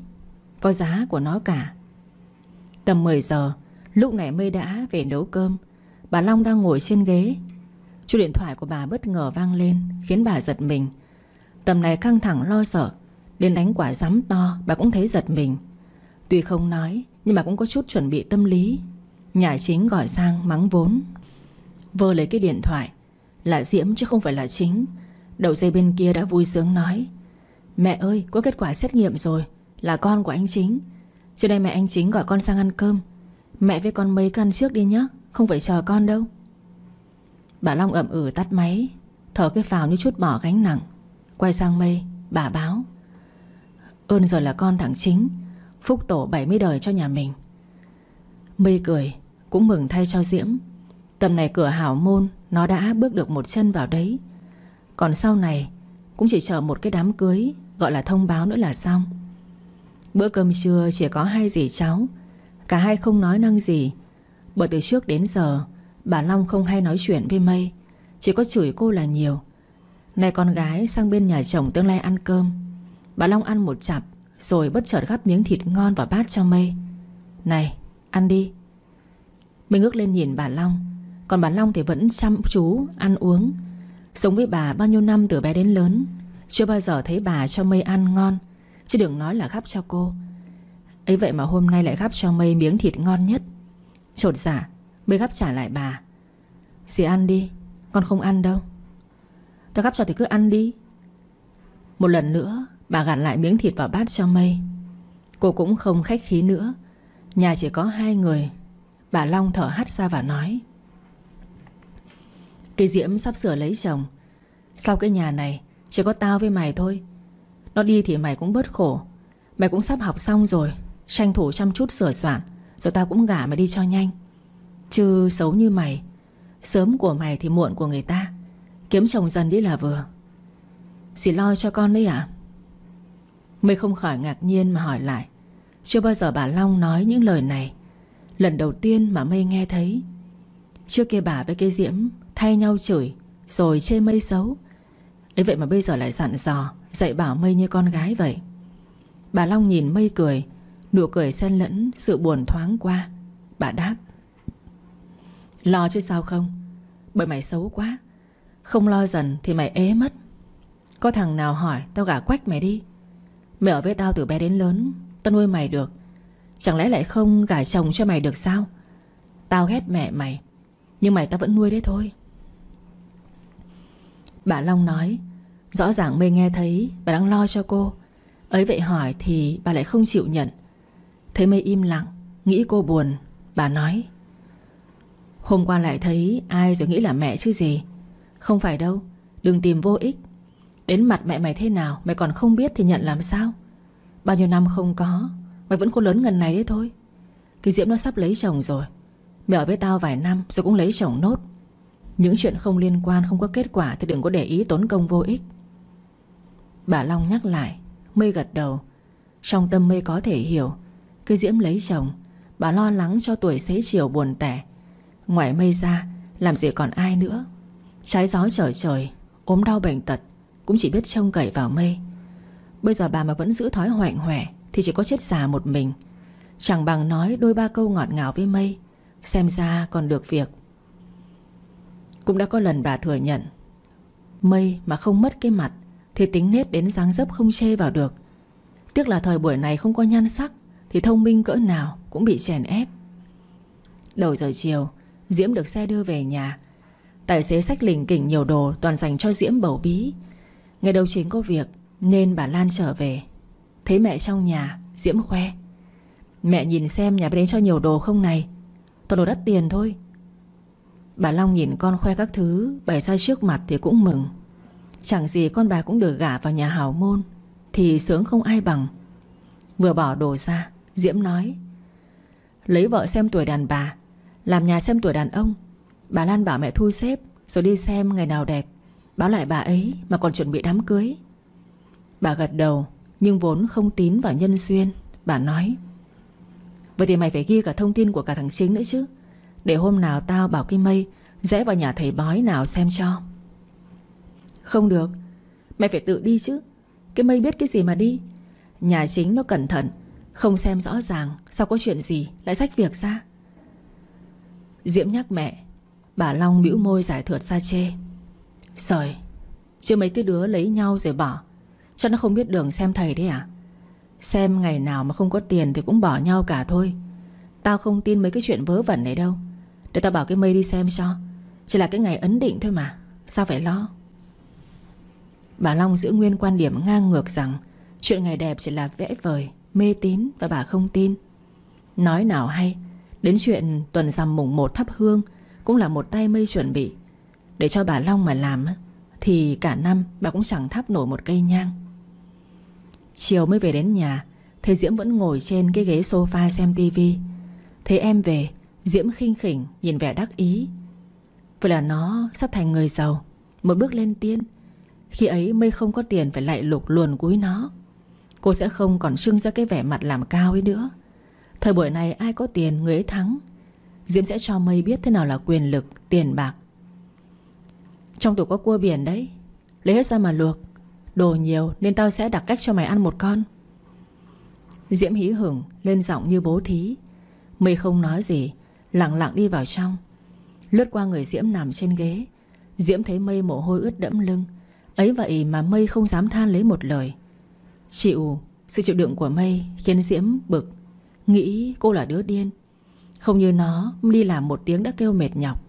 Có giá của nó cả Tầm 10 giờ Lúc này mây đã về nấu cơm Bà Long đang ngồi trên ghế chu điện thoại của bà bất ngờ vang lên Khiến bà giật mình Tầm này căng thẳng lo sợ Đến đánh quả rắm to bà cũng thấy giật mình Tuy không nói Nhưng mà cũng có chút chuẩn bị tâm lý Nhà chính gọi sang mắng vốn Vơ lấy cái điện thoại Là Diễm chứ không phải là chính Đầu dây bên kia đã vui sướng nói Mẹ ơi có kết quả xét nghiệm rồi Là con của anh chính Trước đây mẹ anh chính gọi con sang ăn cơm Mẹ với con mấy căn trước đi nhá, Không phải chờ con đâu Bà Long ậm ừ tắt máy Thở cái phào như chút bỏ gánh nặng Quay sang mây Bà báo Ơn rồi là con thằng chính Phúc tổ 70 đời cho nhà mình Mây cười Cũng mừng thay cho Diễm Tầm này cửa hảo môn Nó đã bước được một chân vào đấy Còn sau này Cũng chỉ chờ một cái đám cưới Gọi là thông báo nữa là xong Bữa cơm trưa chỉ có hai dì cháu Cả hai không nói năng gì Bởi từ trước đến giờ Bà Long không hay nói chuyện với Mây Chỉ có chửi cô là nhiều Này con gái sang bên nhà chồng tương lai ăn cơm Bà Long ăn một chặp Rồi bất chợt gắp miếng thịt ngon vào bát cho Mây Này ăn đi Mình ngước lên nhìn bà Long Còn bà Long thì vẫn chăm chú ăn uống Sống với bà bao nhiêu năm từ bé đến lớn Chưa bao giờ thấy bà cho Mây ăn ngon Chứ đừng nói là gắp cho cô ấy vậy mà hôm nay lại gắp cho mây miếng thịt ngon nhất Trột giả dạ, Mây gắp trả lại bà Dì ăn đi Con không ăn đâu Tao gắp cho thì cứ ăn đi Một lần nữa Bà gạt lại miếng thịt vào bát cho mây Cô cũng không khách khí nữa Nhà chỉ có hai người Bà Long thở hắt ra và nói cây diễm sắp sửa lấy chồng Sau cái nhà này Chỉ có tao với mày thôi nó đi thì mày cũng bớt khổ Mày cũng sắp học xong rồi Tranh thủ chăm chút sửa soạn Rồi tao cũng gả mày đi cho nhanh Chứ xấu như mày Sớm của mày thì muộn của người ta Kiếm chồng dần đi là vừa Xì lo cho con đấy ạ à? Mày không khỏi ngạc nhiên mà hỏi lại Chưa bao giờ bà Long nói những lời này Lần đầu tiên mà mây nghe thấy Trước kia bà với cái diễm Thay nhau chửi Rồi chê mây xấu ấy vậy mà bây giờ lại dặn dò Dạy bảo Mây như con gái vậy Bà Long nhìn Mây cười Nụ cười xen lẫn sự buồn thoáng qua Bà đáp Lo chứ sao không Bởi mày xấu quá Không lo dần thì mày ế mất Có thằng nào hỏi tao gả quách mày đi Mày ở với tao từ bé đến lớn Tao nuôi mày được Chẳng lẽ lại không gả chồng cho mày được sao Tao ghét mẹ mày Nhưng mày tao vẫn nuôi đấy thôi Bà Long nói Rõ ràng Mây nghe thấy và đang lo cho cô Ấy vậy hỏi thì bà lại không chịu nhận Thấy Mây im lặng Nghĩ cô buồn Bà nói Hôm qua lại thấy ai rồi nghĩ là mẹ chứ gì Không phải đâu Đừng tìm vô ích Đến mặt mẹ mày thế nào Mày còn không biết thì nhận làm sao Bao nhiêu năm không có Mày vẫn khôn lớn ngần này đấy thôi Cái Diễm nó sắp lấy chồng rồi Mẹ ở với tao vài năm rồi cũng lấy chồng nốt Những chuyện không liên quan không có kết quả Thì đừng có để ý tốn công vô ích Bà Long nhắc lại Mây gật đầu Trong tâm mây có thể hiểu cứ Diễm lấy chồng Bà lo lắng cho tuổi xế chiều buồn tẻ Ngoài mây ra Làm gì còn ai nữa Trái gió trời trời ốm đau bệnh tật Cũng chỉ biết trông cậy vào mây Bây giờ bà mà vẫn giữ thói hoạnh hoẻ Thì chỉ có chết già một mình Chẳng bằng nói đôi ba câu ngọt ngào với mây Xem ra còn được việc Cũng đã có lần bà thừa nhận Mây mà không mất cái mặt thì tính nết đến dáng dấp không chê vào được Tiếc là thời buổi này không có nhan sắc Thì thông minh cỡ nào cũng bị chèn ép Đầu giờ chiều Diễm được xe đưa về nhà Tài xế sách lình kỉnh nhiều đồ Toàn dành cho Diễm bầu bí Ngày đầu chính có việc Nên bà Lan trở về Thấy mẹ trong nhà Diễm khoe Mẹ nhìn xem nhà bên đấy cho nhiều đồ không này Toàn đồ đắt tiền thôi Bà Long nhìn con khoe các thứ Bày ra trước mặt thì cũng mừng Chẳng gì con bà cũng được gả vào nhà hào môn Thì sướng không ai bằng Vừa bỏ đồ ra Diễm nói Lấy vợ xem tuổi đàn bà Làm nhà xem tuổi đàn ông Bà Lan bảo mẹ thu xếp Rồi đi xem ngày nào đẹp Báo lại bà ấy mà còn chuẩn bị đám cưới Bà gật đầu Nhưng vốn không tín vào nhân duyên Bà nói Vậy thì mày phải ghi cả thông tin của cả thằng chính nữa chứ Để hôm nào tao bảo cái mây Rẽ vào nhà thầy bói nào xem cho không được Mẹ phải tự đi chứ Cái mây biết cái gì mà đi Nhà chính nó cẩn thận Không xem rõ ràng Sao có chuyện gì Lại sách việc ra Diễm nhắc mẹ Bà Long bĩu môi giải thượt ra chê Sời chưa mấy cái đứa lấy nhau rồi bỏ Cho nó không biết đường xem thầy đấy à Xem ngày nào mà không có tiền Thì cũng bỏ nhau cả thôi Tao không tin mấy cái chuyện vớ vẩn này đâu Để tao bảo cái mây đi xem cho Chỉ là cái ngày ấn định thôi mà Sao phải lo Bà Long giữ nguyên quan điểm ngang ngược rằng Chuyện ngày đẹp chỉ là vẽ vời Mê tín và bà không tin Nói nào hay Đến chuyện tuần rằm mùng 1 thắp hương Cũng là một tay mây chuẩn bị Để cho bà Long mà làm Thì cả năm bà cũng chẳng thắp nổi một cây nhang Chiều mới về đến nhà Thấy Diễm vẫn ngồi trên cái ghế sofa xem tivi Thấy em về Diễm khinh khỉnh nhìn vẻ đắc ý Vậy là nó sắp thành người giàu Một bước lên tiên khi ấy mây không có tiền phải lại lục luồn cúi nó Cô sẽ không còn trưng ra cái vẻ mặt làm cao ấy nữa Thời buổi này ai có tiền người ấy thắng Diễm sẽ cho mây biết thế nào là quyền lực, tiền bạc Trong tủ có cua biển đấy Lấy hết ra mà luộc Đồ nhiều nên tao sẽ đặt cách cho mày ăn một con Diễm hí hưởng lên giọng như bố thí Mây không nói gì Lặng lặng đi vào trong Lướt qua người Diễm nằm trên ghế Diễm thấy mây mồ hôi ướt đẫm lưng Ấy vậy mà Mây không dám than lấy một lời Chịu Sự chịu đựng của Mây khiến Diễm bực Nghĩ cô là đứa điên Không như nó đi làm một tiếng đã kêu mệt nhọc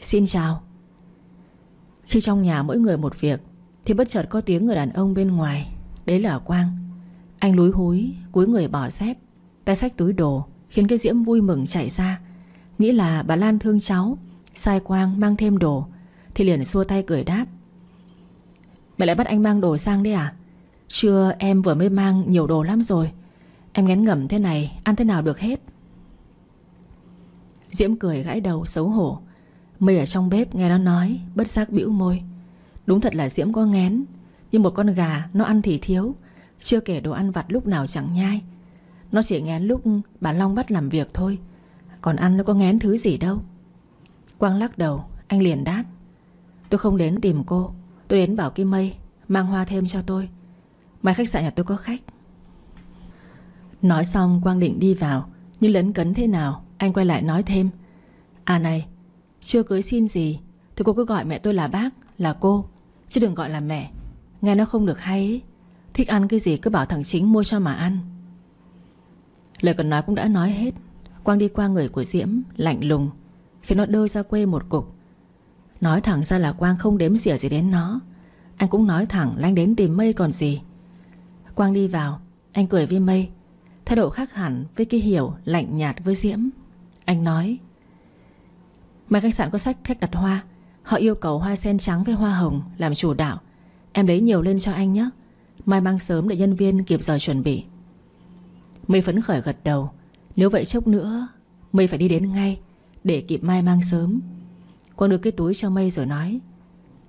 Xin chào Khi trong nhà mỗi người một việc Thì bất chợt có tiếng người đàn ông bên ngoài Đấy là Quang Anh lúi húi cúi người bỏ dép Tay sách túi đồ Khiến cái Diễm vui mừng chạy ra Nghĩ là bà Lan thương cháu Sai Quang mang thêm đồ Thì liền xua tay cười đáp Mẹ lại bắt anh mang đồ sang đấy à Chưa em vừa mới mang nhiều đồ lắm rồi Em ngén ngẩm thế này Ăn thế nào được hết Diễm cười gãi đầu xấu hổ Mây ở trong bếp nghe nó nói Bất giác bĩu môi Đúng thật là Diễm có ngén Nhưng một con gà nó ăn thì thiếu Chưa kể đồ ăn vặt lúc nào chẳng nhai Nó chỉ ngén lúc bà Long bắt làm việc thôi Còn ăn nó có ngén thứ gì đâu Quang lắc đầu Anh liền đáp Tôi không đến tìm cô Tôi đến bảo Kim Mây Mang hoa thêm cho tôi Mai khách sạn nhà tôi có khách Nói xong Quang định đi vào Nhưng lấn cấn thế nào Anh quay lại nói thêm À này Chưa cưới xin gì Thì cô cứ gọi mẹ tôi là bác Là cô Chứ đừng gọi là mẹ Nghe nó không được hay ấy. Thích ăn cái gì cứ bảo thằng chính mua cho mà ăn Lời cần nói cũng đã nói hết Quang đi qua người của Diễm Lạnh lùng Khiến nó đơ ra quê một cục Nói thẳng ra là Quang không đếm xỉa gì đến nó Anh cũng nói thẳng là đến tìm Mây còn gì Quang đi vào Anh cười với Mây Thái độ khác hẳn với cái hiểu lạnh nhạt với Diễm Anh nói Mai khách sạn có sách khách đặt hoa Họ yêu cầu hoa sen trắng với hoa hồng Làm chủ đạo Em lấy nhiều lên cho anh nhé Mai mang sớm để nhân viên kịp giờ chuẩn bị Mây phấn khởi gật đầu Nếu vậy chốc nữa Mây phải đi đến ngay Để kịp mai mang sớm Quang đưa cái túi cho Mây rồi nói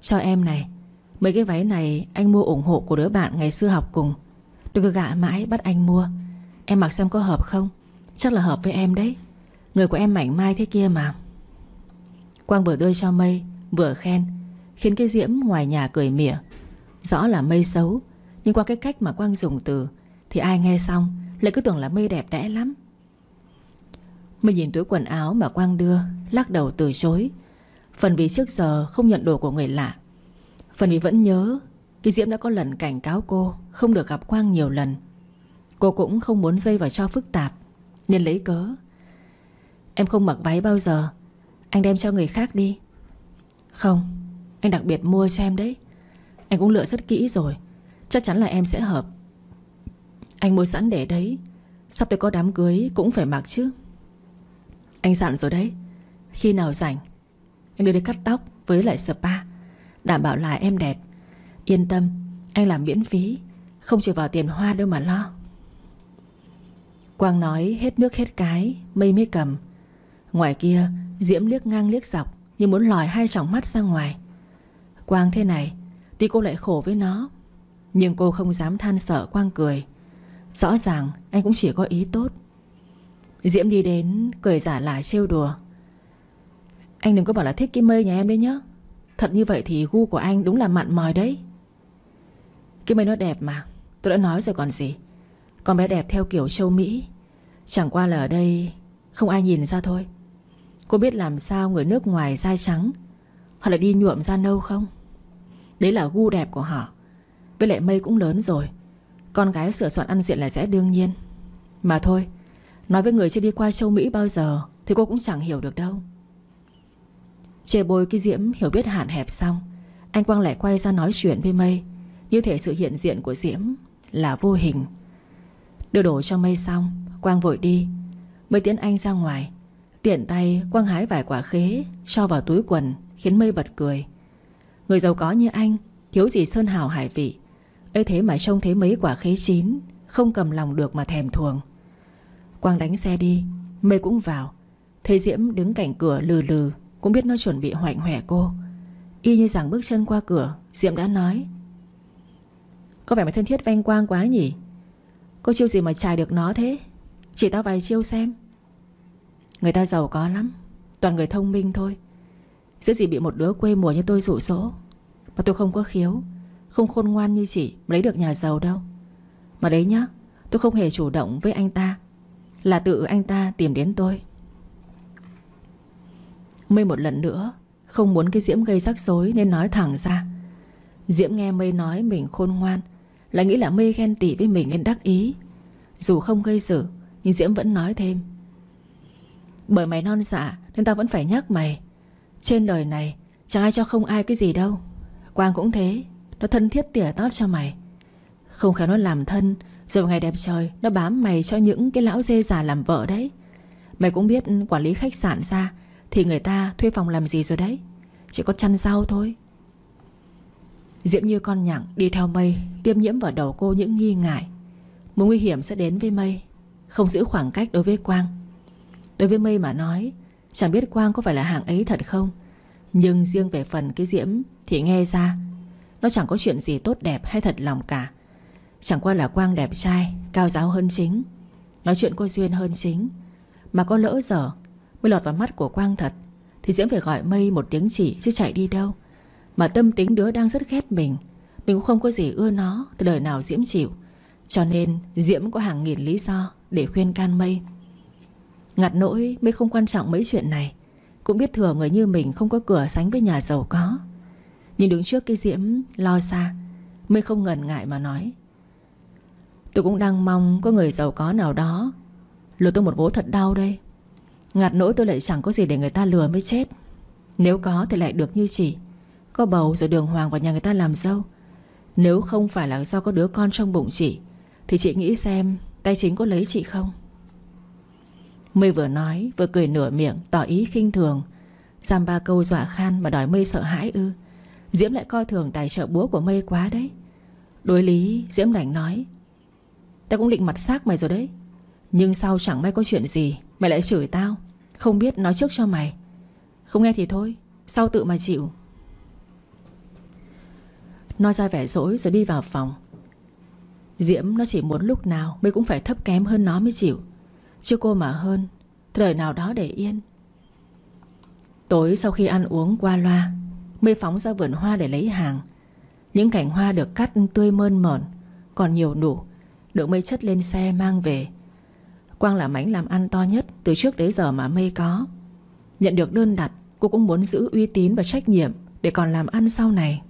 Cho em này Mấy cái váy này anh mua ủng hộ của đứa bạn ngày xưa học cùng Đừng cứ gạ mãi bắt anh mua Em mặc xem có hợp không Chắc là hợp với em đấy Người của em mảnh mai thế kia mà Quang vừa đưa cho Mây Vừa khen Khiến cái Diễm ngoài nhà cười mỉa Rõ là Mây xấu Nhưng qua cái cách mà Quang dùng từ Thì ai nghe xong lại cứ tưởng là Mây đẹp đẽ lắm Mây nhìn túi quần áo mà Quang đưa Lắc đầu từ chối Phần vì trước giờ không nhận đồ của người lạ Phần vì vẫn nhớ Cái Diễm đã có lần cảnh cáo cô Không được gặp Quang nhiều lần Cô cũng không muốn dây vào cho phức tạp Nên lấy cớ Em không mặc váy bao giờ Anh đem cho người khác đi Không, anh đặc biệt mua cho em đấy Anh cũng lựa rất kỹ rồi Chắc chắn là em sẽ hợp Anh mua sẵn để đấy Sắp tới có đám cưới cũng phải mặc chứ Anh dặn rồi đấy Khi nào rảnh anh đưa đi cắt tóc với lại spa Đảm bảo là em đẹp Yên tâm Anh làm miễn phí Không chỉ vào tiền hoa đâu mà lo Quang nói hết nước hết cái Mây mới cầm Ngoài kia Diễm liếc ngang liếc dọc Như muốn lòi hai tròng mắt ra ngoài Quang thế này Thì cô lại khổ với nó Nhưng cô không dám than sợ Quang cười Rõ ràng anh cũng chỉ có ý tốt Diễm đi đến Cười giả lại trêu đùa anh đừng có bảo là thích cái mê nhà em đấy nhá Thật như vậy thì gu của anh đúng là mặn mòi đấy Cái mê nó đẹp mà Tôi đã nói rồi còn gì Con bé đẹp theo kiểu châu Mỹ Chẳng qua là ở đây Không ai nhìn ra thôi Cô biết làm sao người nước ngoài da trắng Họ lại đi nhuộm da nâu không Đấy là gu đẹp của họ Với lại mây cũng lớn rồi Con gái sửa soạn ăn diện là sẽ đương nhiên Mà thôi Nói với người chưa đi qua châu Mỹ bao giờ Thì cô cũng chẳng hiểu được đâu Chê bôi cái Diễm hiểu biết hạn hẹp xong Anh Quang lại quay ra nói chuyện với Mây Như thể sự hiện diện của Diễm Là vô hình Đưa đổ cho Mây xong Quang vội đi Mây tiến anh ra ngoài Tiện tay Quang hái vài quả khế Cho vào túi quần Khiến Mây bật cười Người giàu có như anh Thiếu gì sơn hào hải vị ấy thế mà trông thấy mấy quả khế chín Không cầm lòng được mà thèm thuồng Quang đánh xe đi Mây cũng vào Thấy Diễm đứng cạnh cửa lừ lừ cũng biết nó chuẩn bị hoạnh hoẻ cô Y như rằng bước chân qua cửa Diệm đã nói Có vẻ mày thân thiết vanh quang quá nhỉ Cô chiêu gì mà chài được nó thế Chỉ tao vài chiêu xem Người ta giàu có lắm Toàn người thông minh thôi Sẽ gì bị một đứa quê mùa như tôi rủ rỗ Mà tôi không có khiếu Không khôn ngoan như chị Lấy được nhà giàu đâu Mà đấy nhá Tôi không hề chủ động với anh ta Là tự anh ta tìm đến tôi Mây một lần nữa Không muốn cái Diễm gây rắc rối nên nói thẳng ra Diễm nghe Mây nói mình khôn ngoan Lại nghĩ là Mây ghen tị với mình nên đắc ý Dù không gây sự Nhưng Diễm vẫn nói thêm Bởi mày non dạ Nên tao vẫn phải nhắc mày Trên đời này chẳng ai cho không ai cái gì đâu Quang cũng thế Nó thân thiết tỉa tót cho mày Không khéo nó làm thân Rồi ngày đẹp trời Nó bám mày cho những cái lão dê già làm vợ đấy Mày cũng biết quản lý khách sạn ra thì người ta thuê phòng làm gì rồi đấy Chỉ có chăn rau thôi Diễm như con nhặng đi theo mây Tiêm nhiễm vào đầu cô những nghi ngại Một nguy hiểm sẽ đến với mây Không giữ khoảng cách đối với Quang Đối với mây mà nói Chẳng biết Quang có phải là hàng ấy thật không Nhưng riêng về phần cái Diễm Thì nghe ra Nó chẳng có chuyện gì tốt đẹp hay thật lòng cả Chẳng qua là Quang đẹp trai Cao giáo hơn chính Nói chuyện có duyên hơn chính Mà có lỡ dở mới lọt vào mắt của Quang thật Thì Diễm phải gọi mây một tiếng chỉ chứ chạy đi đâu Mà tâm tính đứa đang rất ghét mình Mình cũng không có gì ưa nó Từ đời nào Diễm chịu Cho nên Diễm có hàng nghìn lý do Để khuyên can mây Ngặt nỗi mây không quan trọng mấy chuyện này Cũng biết thừa người như mình không có cửa sánh với nhà giàu có Nhưng đứng trước cái Diễm lo xa Mây không ngần ngại mà nói Tôi cũng đang mong có người giàu có nào đó Lừa tôi một bố thật đau đây ngặt nỗi tôi lại chẳng có gì để người ta lừa mới chết Nếu có thì lại được như chỉ Có bầu rồi đường hoàng vào nhà người ta làm dâu Nếu không phải là do có đứa con trong bụng chị Thì chị nghĩ xem Tay chính có lấy chị không Mây vừa nói vừa cười nửa miệng Tỏ ý khinh thường Giam ba câu dọa khan mà đòi Mây sợ hãi ư Diễm lại coi thường tài trợ búa của Mây quá đấy Đối lý Diễm đành nói Tao cũng định mặt xác mày rồi đấy Nhưng sau chẳng may có chuyện gì Mày lại chửi tao không biết nói trước cho mày Không nghe thì thôi Sau tự mà chịu Nói ra vẻ dỗi rồi đi vào phòng Diễm nó chỉ muốn lúc nào Mình cũng phải thấp kém hơn nó mới chịu Chứ cô mà hơn Thời nào đó để yên Tối sau khi ăn uống qua loa Mê phóng ra vườn hoa để lấy hàng Những cảnh hoa được cắt tươi mơn mởn Còn nhiều đủ Được mây chất lên xe mang về Quang là mảnh làm ăn to nhất Từ trước tới giờ mà mây có Nhận được đơn đặt Cô cũng muốn giữ uy tín và trách nhiệm Để còn làm ăn sau này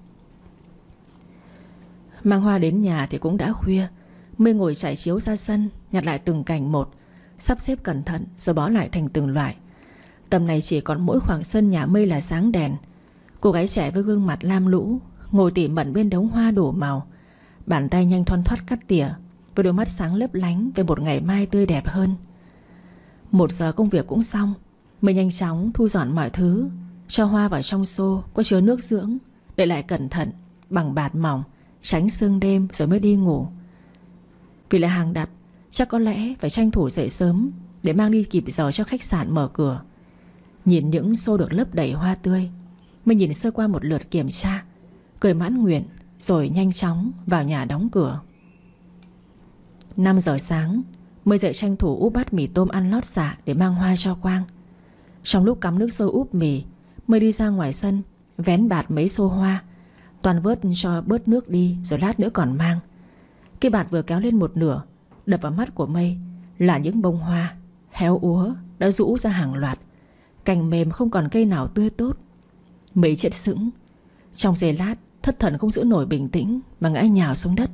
Mang hoa đến nhà thì cũng đã khuya Mây ngồi trải chiếu ra sân Nhặt lại từng cảnh một Sắp xếp cẩn thận rồi bó lại thành từng loại Tầm này chỉ còn mỗi khoảng sân nhà mây là sáng đèn Cô gái trẻ với gương mặt lam lũ Ngồi tỉ mẩn bên đống hoa đổ màu Bàn tay nhanh thoăn thoát cắt tỉa với đôi mắt sáng lấp lánh Về một ngày mai tươi đẹp hơn Một giờ công việc cũng xong Mình nhanh chóng thu dọn mọi thứ Cho hoa vào trong xô Có chứa nước dưỡng Để lại cẩn thận Bằng bạt mỏng Tránh sương đêm rồi mới đi ngủ Vì là hàng đặt Chắc có lẽ phải tranh thủ dậy sớm Để mang đi kịp giờ cho khách sạn mở cửa Nhìn những xô được lấp đầy hoa tươi Mình nhìn sơ qua một lượt kiểm tra Cười mãn nguyện Rồi nhanh chóng vào nhà đóng cửa 5 giờ sáng Mới dậy tranh thủ úp bát mì tôm ăn lót xả dạ Để mang hoa cho Quang Trong lúc cắm nước sôi úp mì Mới đi ra ngoài sân Vén bạt mấy xô hoa Toàn vớt cho bớt nước đi Rồi lát nữa còn mang Cái bạt vừa kéo lên một nửa Đập vào mắt của mây Là những bông hoa Héo úa Đã rũ ra hàng loạt Cành mềm không còn cây nào tươi tốt Mây chết sững Trong giây lát Thất thần không giữ nổi bình tĩnh Mà ngã nhào xuống đất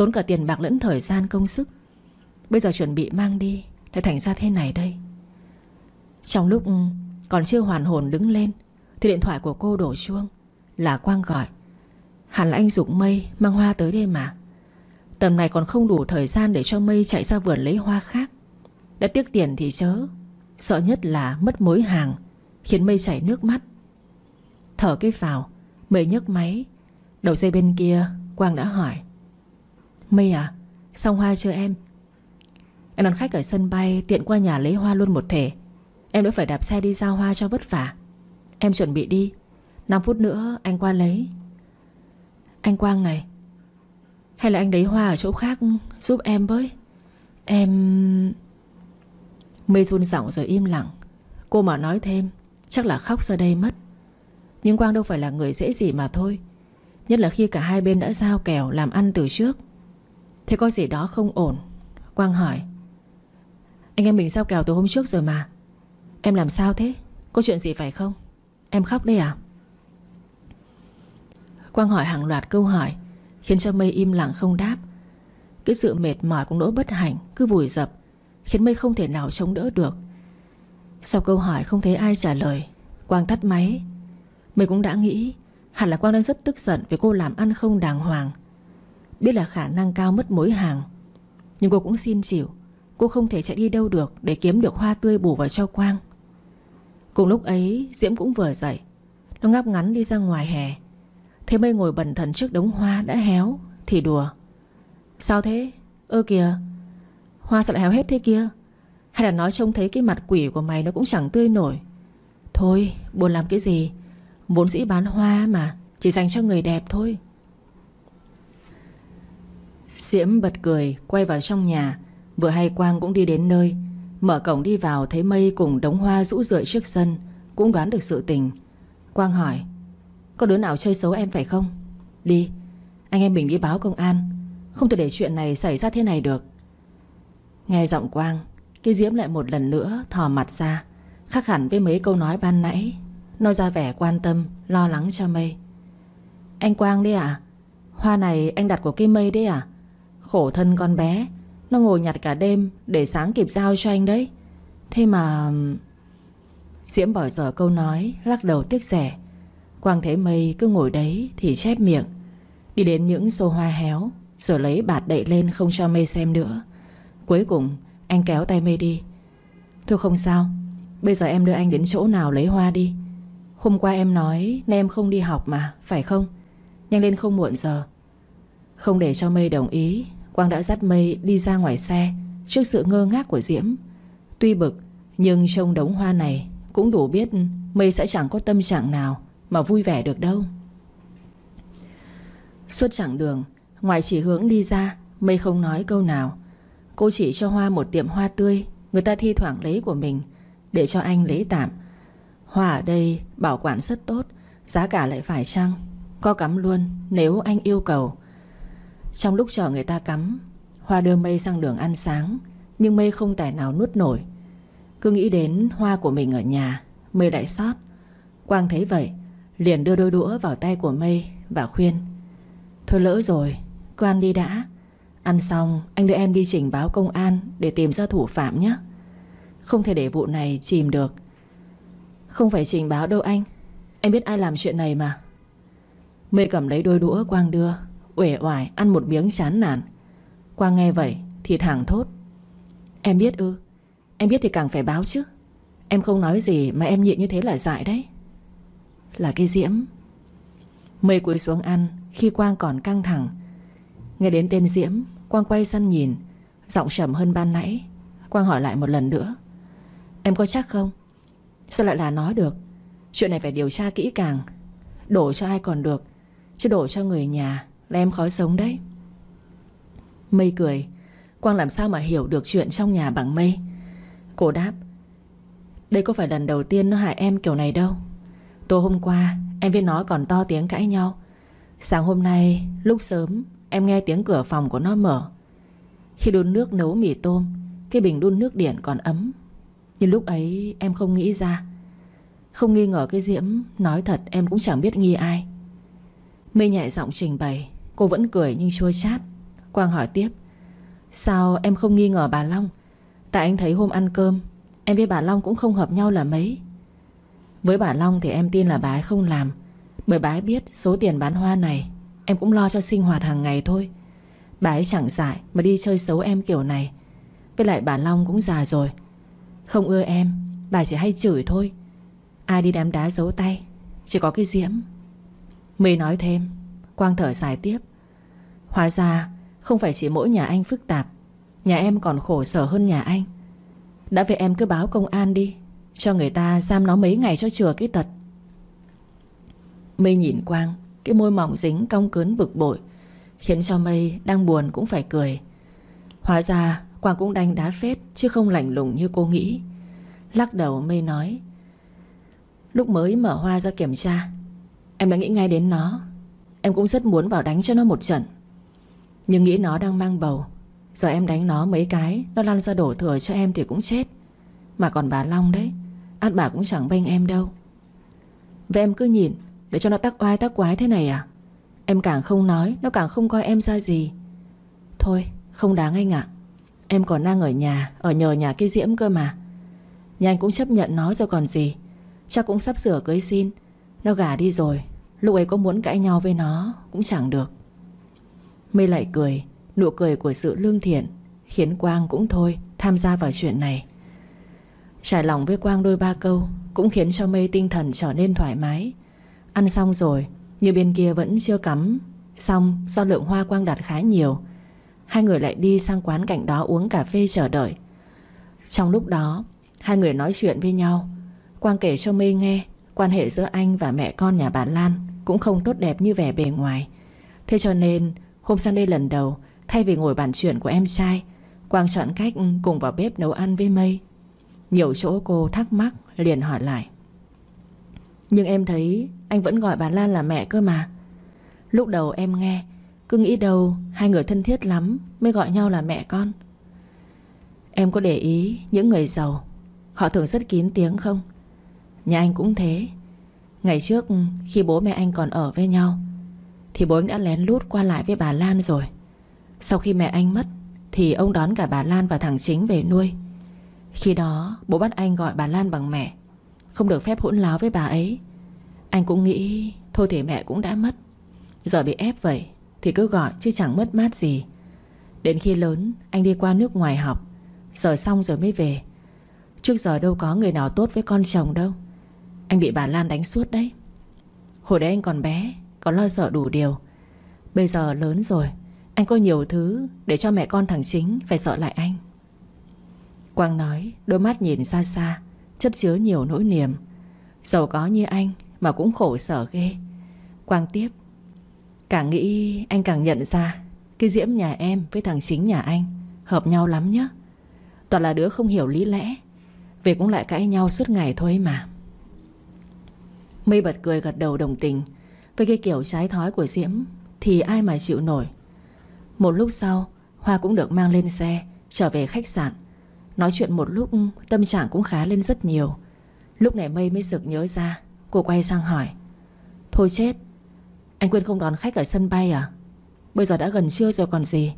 Tốn cả tiền bạc lẫn thời gian công sức Bây giờ chuẩn bị mang đi Lại thành ra thế này đây Trong lúc ừ, còn chưa hoàn hồn đứng lên Thì điện thoại của cô đổ chuông Là Quang gọi Hẳn là anh Dục Mây mang hoa tới đây mà Tầm này còn không đủ thời gian Để cho Mây chạy ra vườn lấy hoa khác Đã tiếc tiền thì chớ Sợ nhất là mất mối hàng Khiến Mây chảy nước mắt Thở cái vào Mây nhấc máy Đầu dây bên kia Quang đã hỏi Mây à Xong hoa chưa em Em đón khách ở sân bay Tiện qua nhà lấy hoa luôn một thể Em đỡ phải đạp xe đi giao hoa cho vất vả Em chuẩn bị đi 5 phút nữa anh qua lấy Anh Quang này Hay là anh lấy hoa ở chỗ khác Giúp em với Em... Mây run giọng rồi im lặng Cô mà nói thêm Chắc là khóc ra đây mất Nhưng Quang đâu phải là người dễ gì mà thôi Nhất là khi cả hai bên đã giao kèo làm ăn từ trước Thế có gì đó không ổn Quang hỏi Anh em mình sao kèo từ hôm trước rồi mà Em làm sao thế Có chuyện gì phải không Em khóc đây à Quang hỏi hàng loạt câu hỏi Khiến cho mây im lặng không đáp Cái sự mệt mỏi cũng nỗi bất hạnh Cứ vùi dập Khiến mây không thể nào chống đỡ được Sau câu hỏi không thấy ai trả lời Quang tắt máy Mây cũng đã nghĩ Hẳn là Quang đang rất tức giận Vì cô làm ăn không đàng hoàng Biết là khả năng cao mất mối hàng Nhưng cô cũng xin chịu Cô không thể chạy đi đâu được Để kiếm được hoa tươi bù vào cho Quang Cùng lúc ấy Diễm cũng vừa dậy Nó ngáp ngắn đi ra ngoài hè Thế mây ngồi bẩn thần trước đống hoa đã héo Thì đùa Sao thế? Ơ kìa Hoa sao lại héo hết thế kia Hay là nói trông thấy cái mặt quỷ của mày nó cũng chẳng tươi nổi Thôi buồn làm cái gì Vốn dĩ bán hoa mà Chỉ dành cho người đẹp thôi Diễm bật cười quay vào trong nhà Vừa hay Quang cũng đi đến nơi Mở cổng đi vào thấy mây cùng đống hoa rũ rượi trước sân Cũng đoán được sự tình Quang hỏi Có đứa nào chơi xấu em phải không Đi Anh em mình đi báo công an Không thể để chuyện này xảy ra thế này được Nghe giọng Quang Cái Diễm lại một lần nữa thò mặt ra Khác hẳn với mấy câu nói ban nãy Nó ra vẻ quan tâm Lo lắng cho mây Anh Quang đấy à Hoa này anh đặt của cái mây đấy à Khổ thân con bé Nó ngồi nhặt cả đêm để sáng kịp giao cho anh đấy Thế mà Diễm bỏ dở câu nói Lắc đầu tiếc rẻ Quang Thế Mây cứ ngồi đấy thì chép miệng Đi đến những xô hoa héo Rồi lấy bạt đậy lên không cho Mây xem nữa Cuối cùng anh kéo tay Mây đi Thôi không sao Bây giờ em đưa anh đến chỗ nào lấy hoa đi Hôm qua em nói Nên em không đi học mà, phải không? Nhanh lên không muộn giờ Không để cho Mây đồng ý Quang đã dắt mây đi ra ngoài xe Trước sự ngơ ngác của Diễm Tuy bực nhưng trông đống hoa này Cũng đủ biết mây sẽ chẳng có tâm trạng nào Mà vui vẻ được đâu Suốt chặng đường Ngoài chỉ hướng đi ra Mây không nói câu nào Cô chỉ cho Hoa một tiệm hoa tươi Người ta thi thoảng lấy của mình Để cho anh lấy tạm Hoa ở đây bảo quản rất tốt Giá cả lại phải chăng Có cắm luôn nếu anh yêu cầu trong lúc chờ người ta cắm Hoa đưa Mây sang đường ăn sáng Nhưng Mây không tài nào nuốt nổi Cứ nghĩ đến hoa của mình ở nhà Mây đại sót Quang thấy vậy Liền đưa đôi đũa vào tay của Mây Và khuyên Thôi lỡ rồi Cứ ăn đi đã Ăn xong anh đưa em đi trình báo công an Để tìm ra thủ phạm nhé Không thể để vụ này chìm được Không phải trình báo đâu anh Em biết ai làm chuyện này mà Mây cầm lấy đôi đũa Quang đưa uể oải ăn một miếng chán nản Quang nghe vậy thì thẳng thốt Em biết ư Em biết thì càng phải báo chứ Em không nói gì mà em nhịn như thế là dại đấy Là cái diễm Mây cúi xuống ăn Khi Quang còn căng thẳng Nghe đến tên diễm Quang quay sang nhìn Giọng trầm hơn ban nãy Quang hỏi lại một lần nữa Em có chắc không Sao lại là nói được Chuyện này phải điều tra kỹ càng Đổ cho ai còn được Chứ đổ cho người nhà là em khói sống đấy Mây cười Quang làm sao mà hiểu được chuyện trong nhà bằng mây Cô đáp Đây có phải lần đầu tiên nó hại em kiểu này đâu Tối hôm qua Em với nó còn to tiếng cãi nhau Sáng hôm nay lúc sớm Em nghe tiếng cửa phòng của nó mở Khi đun nước nấu mì tôm Cái bình đun nước điện còn ấm Nhưng lúc ấy em không nghĩ ra Không nghi ngờ cái Diễm Nói thật em cũng chẳng biết nghi ai Mây nhẹ giọng trình bày Cô vẫn cười nhưng chua chát Quang hỏi tiếp Sao em không nghi ngờ bà Long Tại anh thấy hôm ăn cơm Em với bà Long cũng không hợp nhau là mấy Với bà Long thì em tin là bà ấy không làm Bởi bà ấy biết số tiền bán hoa này Em cũng lo cho sinh hoạt hàng ngày thôi Bà ấy chẳng dại mà đi chơi xấu em kiểu này Với lại bà Long cũng già rồi Không ưa em Bà chỉ hay chửi thôi Ai đi đám đá giấu tay Chỉ có cái diễm My nói thêm Quang thở dài tiếp Hóa ra không phải chỉ mỗi nhà anh phức tạp Nhà em còn khổ sở hơn nhà anh Đã về em cứ báo công an đi Cho người ta giam nó mấy ngày cho chừa cái tật Mây nhìn Quang Cái môi mỏng dính cong cớn bực bội Khiến cho Mây đang buồn cũng phải cười Hóa ra Quang cũng đánh đá phết Chứ không lạnh lùng như cô nghĩ Lắc đầu Mây nói Lúc mới mở hoa ra kiểm tra Em đã nghĩ ngay đến nó Em cũng rất muốn vào đánh cho nó một trận nhưng nghĩ nó đang mang bầu Giờ em đánh nó mấy cái Nó lăn ra đổ thừa cho em thì cũng chết Mà còn bà Long đấy Át bà cũng chẳng bênh em đâu Vậy em cứ nhìn Để cho nó tắc oai tắc quái thế này à Em càng không nói Nó càng không coi em ra gì Thôi không đáng anh ạ Em còn đang ở nhà Ở nhờ nhà cái diễm cơ mà Nhà anh cũng chấp nhận nó rồi còn gì Chắc cũng sắp sửa cưới xin Nó gả đi rồi Lúc ấy có muốn cãi nhau với nó Cũng chẳng được Mê lại cười Nụ cười của sự lương thiện Khiến Quang cũng thôi tham gia vào chuyện này Trải lòng với Quang đôi ba câu Cũng khiến cho mê tinh thần trở nên thoải mái Ăn xong rồi Như bên kia vẫn chưa cắm Xong do lượng hoa Quang đặt khá nhiều Hai người lại đi sang quán cạnh đó uống cà phê chờ đợi Trong lúc đó Hai người nói chuyện với nhau Quang kể cho mê nghe Quan hệ giữa anh và mẹ con nhà bà Lan Cũng không tốt đẹp như vẻ bề ngoài Thế cho nên Hôm sang đây lần đầu Thay vì ngồi bàn chuyện của em trai Quang chọn cách ừ, cùng vào bếp nấu ăn với mây Nhiều chỗ cô thắc mắc Liền hỏi lại Nhưng em thấy anh vẫn gọi bà Lan là mẹ cơ mà Lúc đầu em nghe Cứ nghĩ đâu hai người thân thiết lắm Mới gọi nhau là mẹ con Em có để ý những người giàu Họ thường rất kín tiếng không Nhà anh cũng thế Ngày trước ừ, khi bố mẹ anh còn ở với nhau thì bố anh đã lén lút qua lại với bà Lan rồi Sau khi mẹ anh mất Thì ông đón cả bà Lan và thằng chính về nuôi Khi đó bố bắt anh gọi bà Lan bằng mẹ Không được phép hỗn láo với bà ấy Anh cũng nghĩ Thôi thì mẹ cũng đã mất Giờ bị ép vậy Thì cứ gọi chứ chẳng mất mát gì Đến khi lớn anh đi qua nước ngoài học Giờ xong rồi mới về Trước giờ đâu có người nào tốt với con chồng đâu Anh bị bà Lan đánh suốt đấy Hồi đấy anh còn bé còn lo sợ đủ điều Bây giờ lớn rồi Anh có nhiều thứ để cho mẹ con thằng chính Phải sợ lại anh Quang nói đôi mắt nhìn xa xa Chất chứa nhiều nỗi niềm Giàu có như anh mà cũng khổ sở ghê Quang tiếp Càng nghĩ anh càng nhận ra Cái diễm nhà em với thằng chính nhà anh Hợp nhau lắm nhá Toàn là đứa không hiểu lý lẽ Về cũng lại cãi nhau suốt ngày thôi mà Mây bật cười gật đầu đồng tình với cái kiểu trái thói của Diễm Thì ai mà chịu nổi Một lúc sau Hoa cũng được mang lên xe Trở về khách sạn Nói chuyện một lúc tâm trạng cũng khá lên rất nhiều Lúc này mây mới sực nhớ ra Cô quay sang hỏi Thôi chết Anh quên không đón khách ở sân bay à Bây giờ đã gần trưa rồi còn gì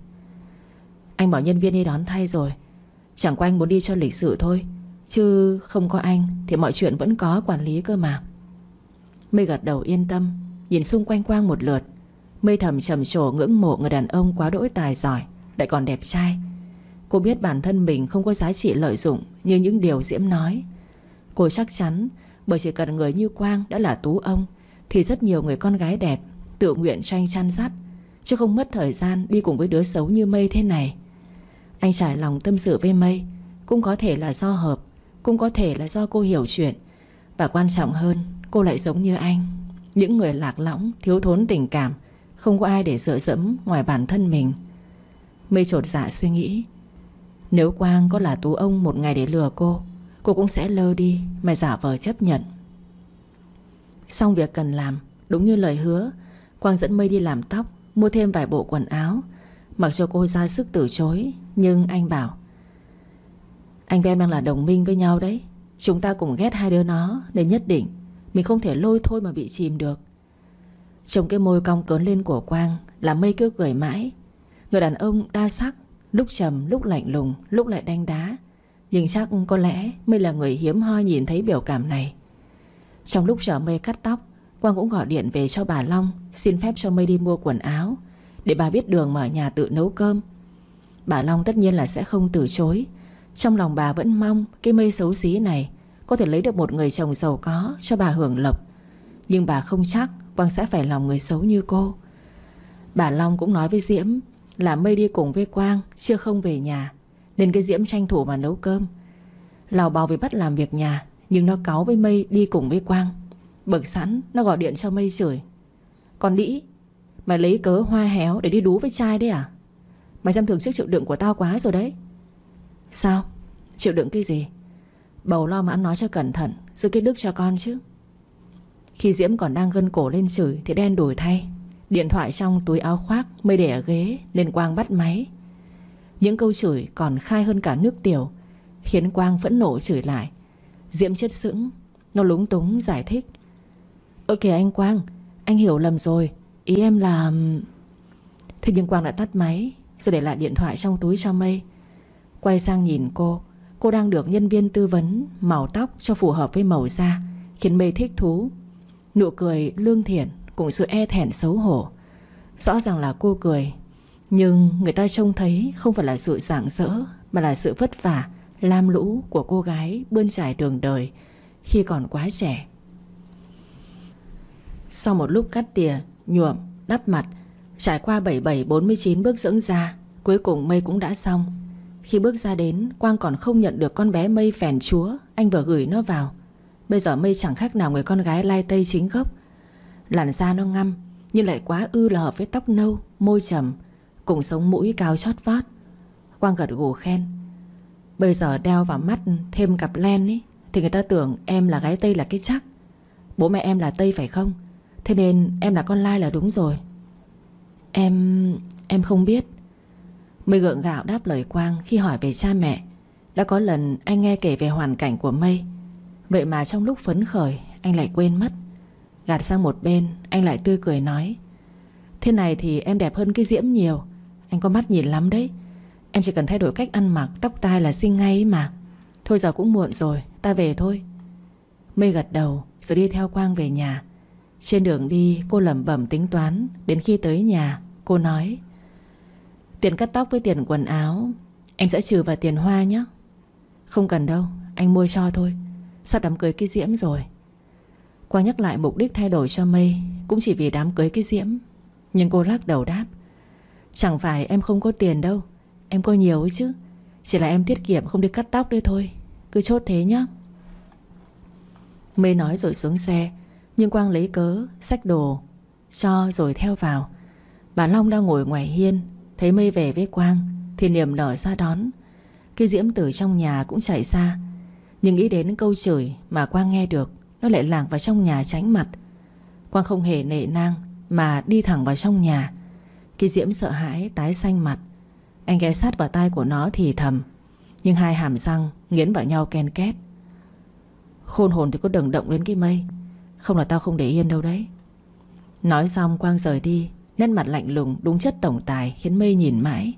Anh bảo nhân viên đi đón thay rồi Chẳng qua anh muốn đi cho lịch sự thôi Chứ không có anh Thì mọi chuyện vẫn có quản lý cơ mà Mây gật đầu yên tâm Nhìn xung quanh quang một lượt Mây thầm trầm trồ ngưỡng mộ người đàn ông quá đỗi tài giỏi Lại còn đẹp trai Cô biết bản thân mình không có giá trị lợi dụng Như những điều Diễm nói Cô chắc chắn Bởi chỉ cần người như Quang đã là tú ông Thì rất nhiều người con gái đẹp Tự nguyện tranh chăn dắt Chứ không mất thời gian đi cùng với đứa xấu như Mây thế này Anh trải lòng tâm sự với Mây Cũng có thể là do hợp Cũng có thể là do cô hiểu chuyện Và quan trọng hơn Cô lại giống như anh những người lạc lõng, thiếu thốn tình cảm Không có ai để dựa dẫm ngoài bản thân mình Mây trột dạ suy nghĩ Nếu Quang có là tú ông một ngày để lừa cô Cô cũng sẽ lơ đi Mà giả vờ chấp nhận Xong việc cần làm Đúng như lời hứa Quang dẫn Mây đi làm tóc Mua thêm vài bộ quần áo Mặc cho cô ra sức từ chối Nhưng anh bảo Anh và em đang là đồng minh với nhau đấy Chúng ta cũng ghét hai đứa nó Nên nhất định mình không thể lôi thôi mà bị chìm được Trông cái môi cong cớn lên của Quang Là mây cứ cười mãi Người đàn ông đa sắc Lúc trầm, lúc lạnh lùng, lúc lại đanh đá Nhưng chắc có lẽ Mây là người hiếm hoi nhìn thấy biểu cảm này Trong lúc chờ Mây cắt tóc Quang cũng gọi điện về cho bà Long Xin phép cho Mây đi mua quần áo Để bà biết đường mở nhà tự nấu cơm Bà Long tất nhiên là sẽ không từ chối Trong lòng bà vẫn mong Cái mây xấu xí này có thể lấy được một người chồng giàu có Cho bà hưởng lộc Nhưng bà không chắc Quang sẽ phải lòng người xấu như cô Bà Long cũng nói với Diễm Là mây đi cùng với Quang Chưa không về nhà Nên cái Diễm tranh thủ mà nấu cơm Lào bào về bắt làm việc nhà Nhưng nó cáo với mây đi cùng với Quang Bực sẵn nó gọi điện cho mây chửi Còn đĩ Mày lấy cớ hoa héo để đi đú với trai đấy à Mày xem thường sức chịu đựng của tao quá rồi đấy Sao? Chịu đựng cái gì? Bầu lo mà ăn nói cho cẩn thận Giữ cái đức cho con chứ Khi Diễm còn đang gân cổ lên chửi Thì đen đổi thay Điện thoại trong túi áo khoác mới để ở ghế Nên Quang bắt máy Những câu chửi còn khai hơn cả nước tiểu Khiến Quang phẫn nộ chửi lại Diễm chết sững Nó lúng túng giải thích Ơ kìa anh Quang Anh hiểu lầm rồi Ý em là... Thế nhưng Quang đã tắt máy Rồi để lại điện thoại trong túi cho mây Quay sang nhìn cô Cô đang được nhân viên tư vấn Màu tóc cho phù hợp với màu da Khiến mê thích thú Nụ cười lương thiện Cùng sự e thẹn xấu hổ Rõ ràng là cô cười Nhưng người ta trông thấy không phải là sự giảng rỡ Mà là sự vất vả Lam lũ của cô gái bươn trải đường đời Khi còn quá trẻ Sau một lúc cắt tỉa Nhuộm, đắp mặt Trải qua 7749 bước dưỡng da Cuối cùng mây cũng đã xong khi bước ra đến Quang còn không nhận được con bé mây phèn chúa Anh vừa gửi nó vào Bây giờ mây chẳng khác nào người con gái lai tây chính gốc Làn da nó ngăm Nhưng lại quá ư là hợp với tóc nâu Môi trầm Cùng sống mũi cao chót vót Quang gật gù khen Bây giờ đeo vào mắt thêm cặp len ấy Thì người ta tưởng em là gái Tây là cái chắc Bố mẹ em là Tây phải không Thế nên em là con lai là đúng rồi Em... em không biết Mây gượng gạo đáp lời Quang khi hỏi về cha mẹ Đã có lần anh nghe kể về hoàn cảnh của Mây Vậy mà trong lúc phấn khởi Anh lại quên mất Gạt sang một bên Anh lại tươi cười nói Thế này thì em đẹp hơn cái diễm nhiều Anh có mắt nhìn lắm đấy Em chỉ cần thay đổi cách ăn mặc Tóc tai là xinh ngay mà Thôi giờ cũng muộn rồi Ta về thôi Mây gật đầu Rồi đi theo Quang về nhà Trên đường đi cô lẩm bẩm tính toán Đến khi tới nhà Cô nói Tiền cắt tóc với tiền quần áo Em sẽ trừ vào tiền hoa nhé Không cần đâu Anh mua cho thôi Sắp đám cưới cái diễm rồi quang nhắc lại mục đích thay đổi cho mây Cũng chỉ vì đám cưới cái diễm Nhưng cô lắc đầu đáp Chẳng phải em không có tiền đâu Em có nhiều ấy chứ Chỉ là em tiết kiệm không đi cắt tóc đây thôi Cứ chốt thế nhá mây nói rồi xuống xe Nhưng Quang lấy cớ, sách đồ Cho rồi theo vào Bà Long đang ngồi ngoài hiên Thấy mây về với quang Thì niềm nở ra đón khi diễm từ trong nhà cũng chạy ra Nhưng nghĩ đến câu chửi mà Quang nghe được Nó lại lảng vào trong nhà tránh mặt Quang không hề nệ nang Mà đi thẳng vào trong nhà khi diễm sợ hãi tái xanh mặt Anh ghé sát vào tay của nó thì thầm Nhưng hai hàm răng nghiến vào nhau ken két Khôn hồn thì có đừng động đến cái mây Không là tao không để yên đâu đấy Nói xong Quang rời đi Nét mặt lạnh lùng đúng chất tổng tài Khiến mây nhìn mãi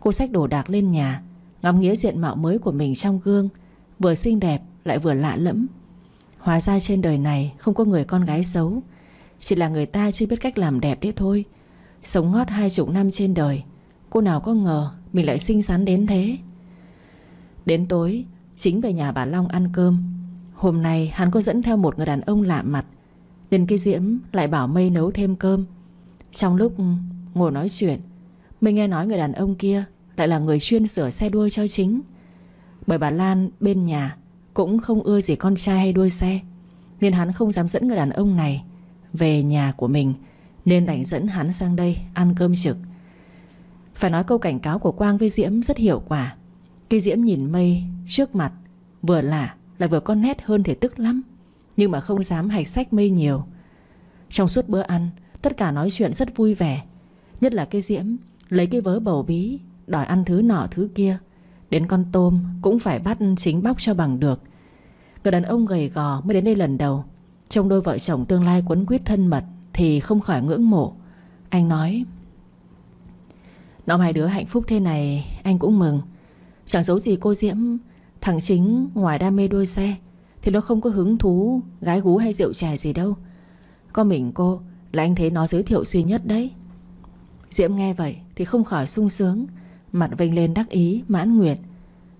Cô xách đồ đạc lên nhà Ngắm nghĩa diện mạo mới của mình trong gương Vừa xinh đẹp lại vừa lạ lẫm Hóa ra trên đời này không có người con gái xấu Chỉ là người ta chưa biết cách làm đẹp đấy thôi Sống ngót hai chục năm trên đời Cô nào có ngờ Mình lại xinh xắn đến thế Đến tối Chính về nhà bà Long ăn cơm Hôm nay hắn có dẫn theo một người đàn ông lạ mặt nên cái diễm lại bảo mây nấu thêm cơm trong lúc ngồi nói chuyện Mình nghe nói người đàn ông kia Lại là người chuyên sửa xe đuôi cho chính Bởi bà Lan bên nhà Cũng không ưa gì con trai hay đuôi xe Nên hắn không dám dẫn người đàn ông này Về nhà của mình Nên đành dẫn hắn sang đây ăn cơm trực Phải nói câu cảnh cáo của Quang với Diễm rất hiệu quả Khi Diễm nhìn mây trước mặt Vừa lạ là vừa con nét hơn thể tức lắm Nhưng mà không dám hạch sách mây nhiều Trong suốt bữa ăn Tất cả nói chuyện rất vui vẻ Nhất là cái Diễm Lấy cái vớ bầu bí Đòi ăn thứ nọ thứ kia Đến con tôm cũng phải bắt chính bóc cho bằng được Người đàn ông gầy gò mới đến đây lần đầu Trong đôi vợ chồng tương lai quấn quýt thân mật Thì không khỏi ngưỡng mộ Anh nói Năm hai đứa hạnh phúc thế này Anh cũng mừng Chẳng giấu gì cô Diễm Thằng chính ngoài đam mê đuôi xe Thì nó không có hứng thú Gái gú hay rượu chè gì đâu Có mình cô là anh thấy nó giới thiệu duy nhất đấy Diễm nghe vậy Thì không khỏi sung sướng Mặt vinh lên đắc ý mãn nguyện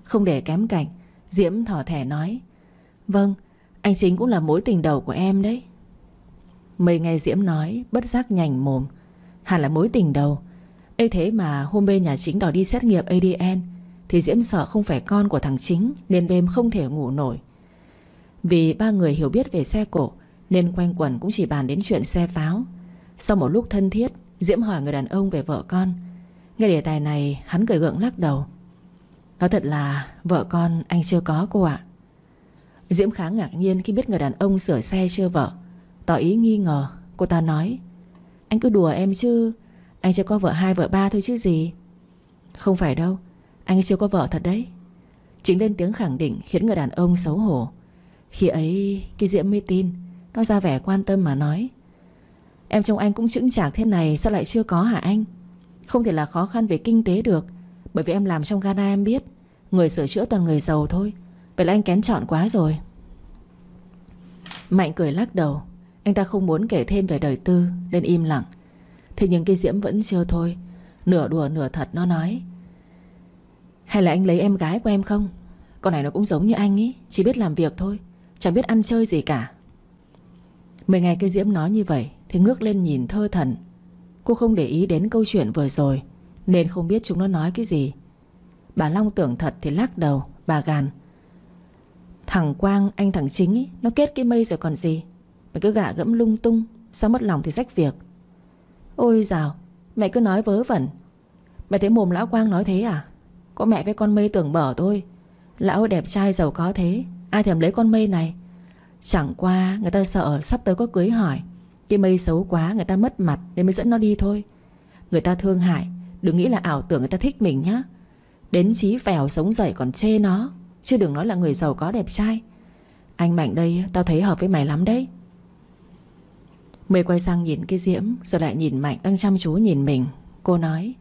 Không để kém cảnh Diễm thỏ thẻ nói Vâng anh chính cũng là mối tình đầu của em đấy Mây nghe Diễm nói Bất giác nhành mồm Hẳn là mối tình đầu ấy thế mà hôm bên nhà chính đòi đi xét nghiệm ADN Thì Diễm sợ không phải con của thằng chính Nên đêm không thể ngủ nổi Vì ba người hiểu biết về xe cổ nên quanh quẩn cũng chỉ bàn đến chuyện xe pháo Sau một lúc thân thiết Diễm hỏi người đàn ông về vợ con Nghe đề tài này hắn cười gượng lắc đầu Nói thật là vợ con anh chưa có cô ạ Diễm khá ngạc nhiên khi biết người đàn ông sửa xe chưa vợ Tỏ ý nghi ngờ Cô ta nói Anh cứ đùa em chứ Anh chưa có vợ hai vợ ba thôi chứ gì Không phải đâu Anh chưa có vợ thật đấy Chính lên tiếng khẳng định khiến người đàn ông xấu hổ Khi ấy cái Diễm mới tin nó ra vẻ quan tâm mà nói Em trông anh cũng chững chạc thế này Sao lại chưa có hả anh Không thể là khó khăn về kinh tế được Bởi vì em làm trong Ghana em biết Người sửa chữa toàn người giàu thôi Vậy là anh kén chọn quá rồi Mạnh cười lắc đầu Anh ta không muốn kể thêm về đời tư Nên im lặng Thế nhưng cái diễm vẫn chưa thôi Nửa đùa nửa thật nó nói Hay là anh lấy em gái của em không Con này nó cũng giống như anh ý Chỉ biết làm việc thôi Chẳng biết ăn chơi gì cả mười ngày cái Diễm nói như vậy Thì ngước lên nhìn thơ thần Cô không để ý đến câu chuyện vừa rồi Nên không biết chúng nó nói cái gì Bà Long tưởng thật thì lắc đầu Bà gàn Thằng Quang anh thằng chính ý, Nó kết cái mây rồi còn gì mẹ cứ gạ gẫm lung tung Sao mất lòng thì rách việc Ôi dào Mẹ cứ nói vớ vẩn Mẹ thấy mồm lão Quang nói thế à Có mẹ với con mây tưởng bở thôi Lão đẹp trai giàu có thế Ai thèm lấy con mây này Chẳng qua người ta sợ sắp tới có cưới hỏi Cái mây xấu quá người ta mất mặt Nên mới dẫn nó đi thôi Người ta thương hại Đừng nghĩ là ảo tưởng người ta thích mình nhá Đến chí vèo sống dậy còn chê nó Chứ đừng nói là người giàu có đẹp trai Anh Mạnh đây tao thấy hợp với mày lắm đấy Mây quay sang nhìn cái diễm Rồi lại nhìn Mạnh đang chăm chú nhìn mình Cô nói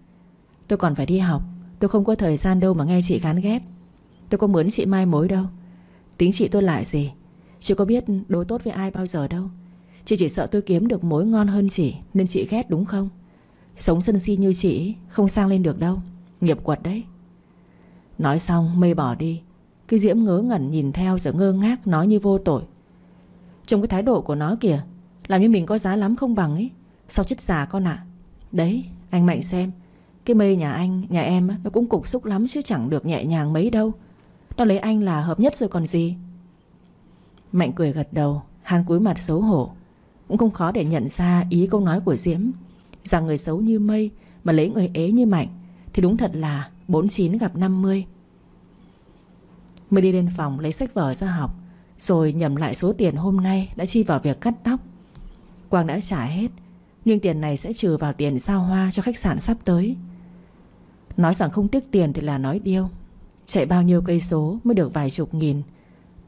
Tôi còn phải đi học Tôi không có thời gian đâu mà nghe chị gán ghép Tôi có muốn chị mai mối đâu Tính chị tôi lại gì Chị có biết đối tốt với ai bao giờ đâu Chị chỉ sợ tôi kiếm được mối ngon hơn chị Nên chị ghét đúng không Sống sân si như chị Không sang lên được đâu Nghiệp quật đấy Nói xong mây bỏ đi Cái diễm ngớ ngẩn nhìn theo rồi ngơ ngác Nói như vô tội Trong cái thái độ của nó kìa Làm như mình có giá lắm không bằng ấy Sao chết già con ạ Đấy anh Mạnh xem Cái mây nhà anh, nhà em Nó cũng cục xúc lắm chứ chẳng được nhẹ nhàng mấy đâu Nó lấy anh là hợp nhất rồi còn gì Mạnh cười gật đầu hàn cúi mặt xấu hổ Cũng không khó để nhận ra ý câu nói của Diễm Rằng người xấu như mây Mà lấy người ế như Mạnh Thì đúng thật là 49 gặp 50 Mới đi lên phòng lấy sách vở ra học Rồi nhầm lại số tiền hôm nay Đã chi vào việc cắt tóc Quang đã trả hết Nhưng tiền này sẽ trừ vào tiền sao hoa cho khách sạn sắp tới Nói rằng không tiếc tiền thì là nói điêu Chạy bao nhiêu cây số mới được vài chục nghìn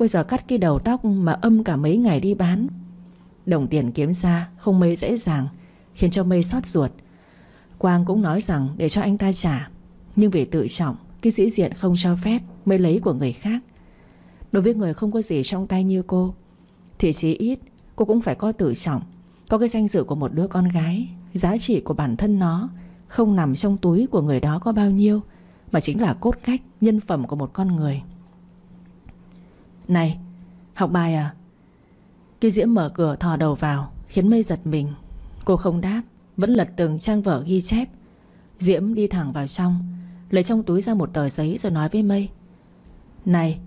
Bây giờ cắt cái đầu tóc mà âm cả mấy ngày đi bán Đồng tiền kiếm ra không mấy dễ dàng Khiến cho mây xót ruột Quang cũng nói rằng để cho anh ta trả Nhưng vì tự trọng Cái sĩ diện không cho phép mây lấy của người khác Đối với người không có gì trong tay như cô Thì chí ít Cô cũng phải có tự trọng Có cái danh dự của một đứa con gái Giá trị của bản thân nó Không nằm trong túi của người đó có bao nhiêu Mà chính là cốt cách Nhân phẩm của một con người này học bài à Cái diễm mở cửa thò đầu vào Khiến mây giật mình Cô không đáp Vẫn lật từng trang vở ghi chép Diễm đi thẳng vào trong Lấy trong túi ra một tờ giấy rồi nói với mây Này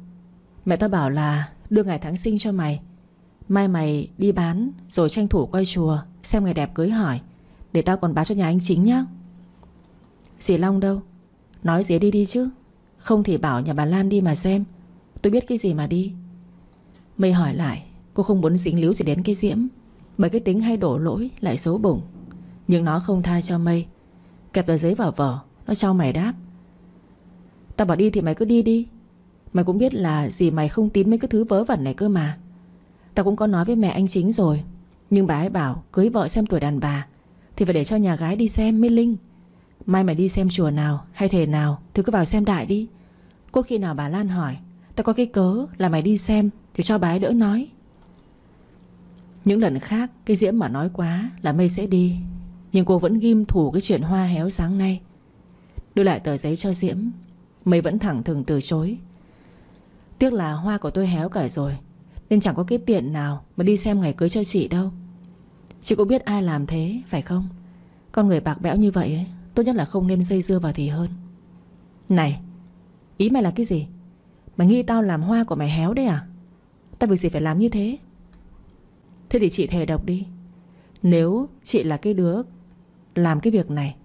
Mẹ tao bảo là đưa ngày tháng sinh cho mày Mai mày đi bán Rồi tranh thủ quay chùa Xem ngày đẹp cưới hỏi Để tao còn báo cho nhà anh chính nhá Dì Long đâu Nói dế đi đi chứ Không thì bảo nhà bà Lan đi mà xem Tôi biết cái gì mà đi Mây hỏi lại Cô không muốn dính líu gì đến cái diễm Bởi cái tính hay đổ lỗi lại xấu bụng Nhưng nó không tha cho mây Kẹp tờ giấy vào vở Nó cho mày đáp Tao bảo đi thì mày cứ đi đi Mày cũng biết là gì mày không tin mấy cái thứ vớ vẩn này cơ mà Tao cũng có nói với mẹ anh chính rồi Nhưng bà ấy bảo cưới vợ xem tuổi đàn bà Thì phải để cho nhà gái đi xem mới linh Mai mày đi xem chùa nào hay thề nào Thì cứ vào xem đại đi Cốt khi nào bà Lan hỏi Tao có cái cớ là mày đi xem Thì cho bái đỡ nói Những lần khác Cái diễm mà nói quá là mây sẽ đi Nhưng cô vẫn ghim thủ cái chuyện hoa héo sáng nay Đưa lại tờ giấy cho diễm Mây vẫn thẳng thừng từ chối Tiếc là hoa của tôi héo cả rồi Nên chẳng có cái tiện nào Mà đi xem ngày cưới cho chị đâu Chị cũng biết ai làm thế phải không Con người bạc bẽo như vậy ấy, Tốt nhất là không nên dây dưa vào thì hơn Này Ý mày là cái gì Mày nghi tao làm hoa của mày héo đấy à Tao việc gì phải làm như thế Thế thì chị thề độc đi Nếu chị là cái đứa Làm cái việc này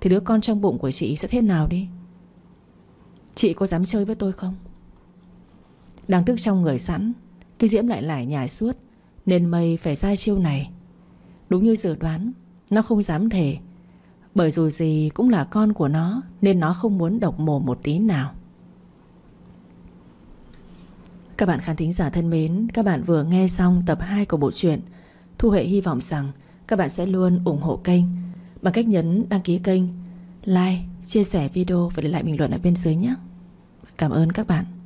Thì đứa con trong bụng của chị sẽ thế nào đi Chị có dám chơi với tôi không Đang tức trong người sẵn Cái diễm lại lại nhài suốt Nên mây phải sai chiêu này Đúng như dự đoán Nó không dám thề Bởi dù gì cũng là con của nó Nên nó không muốn độc mồm một tí nào các bạn khán thính giả thân mến, các bạn vừa nghe xong tập 2 của bộ truyện. Thu Hệ hy vọng rằng các bạn sẽ luôn ủng hộ kênh bằng cách nhấn đăng ký kênh, like, chia sẻ video và để lại bình luận ở bên dưới nhé. Cảm ơn các bạn.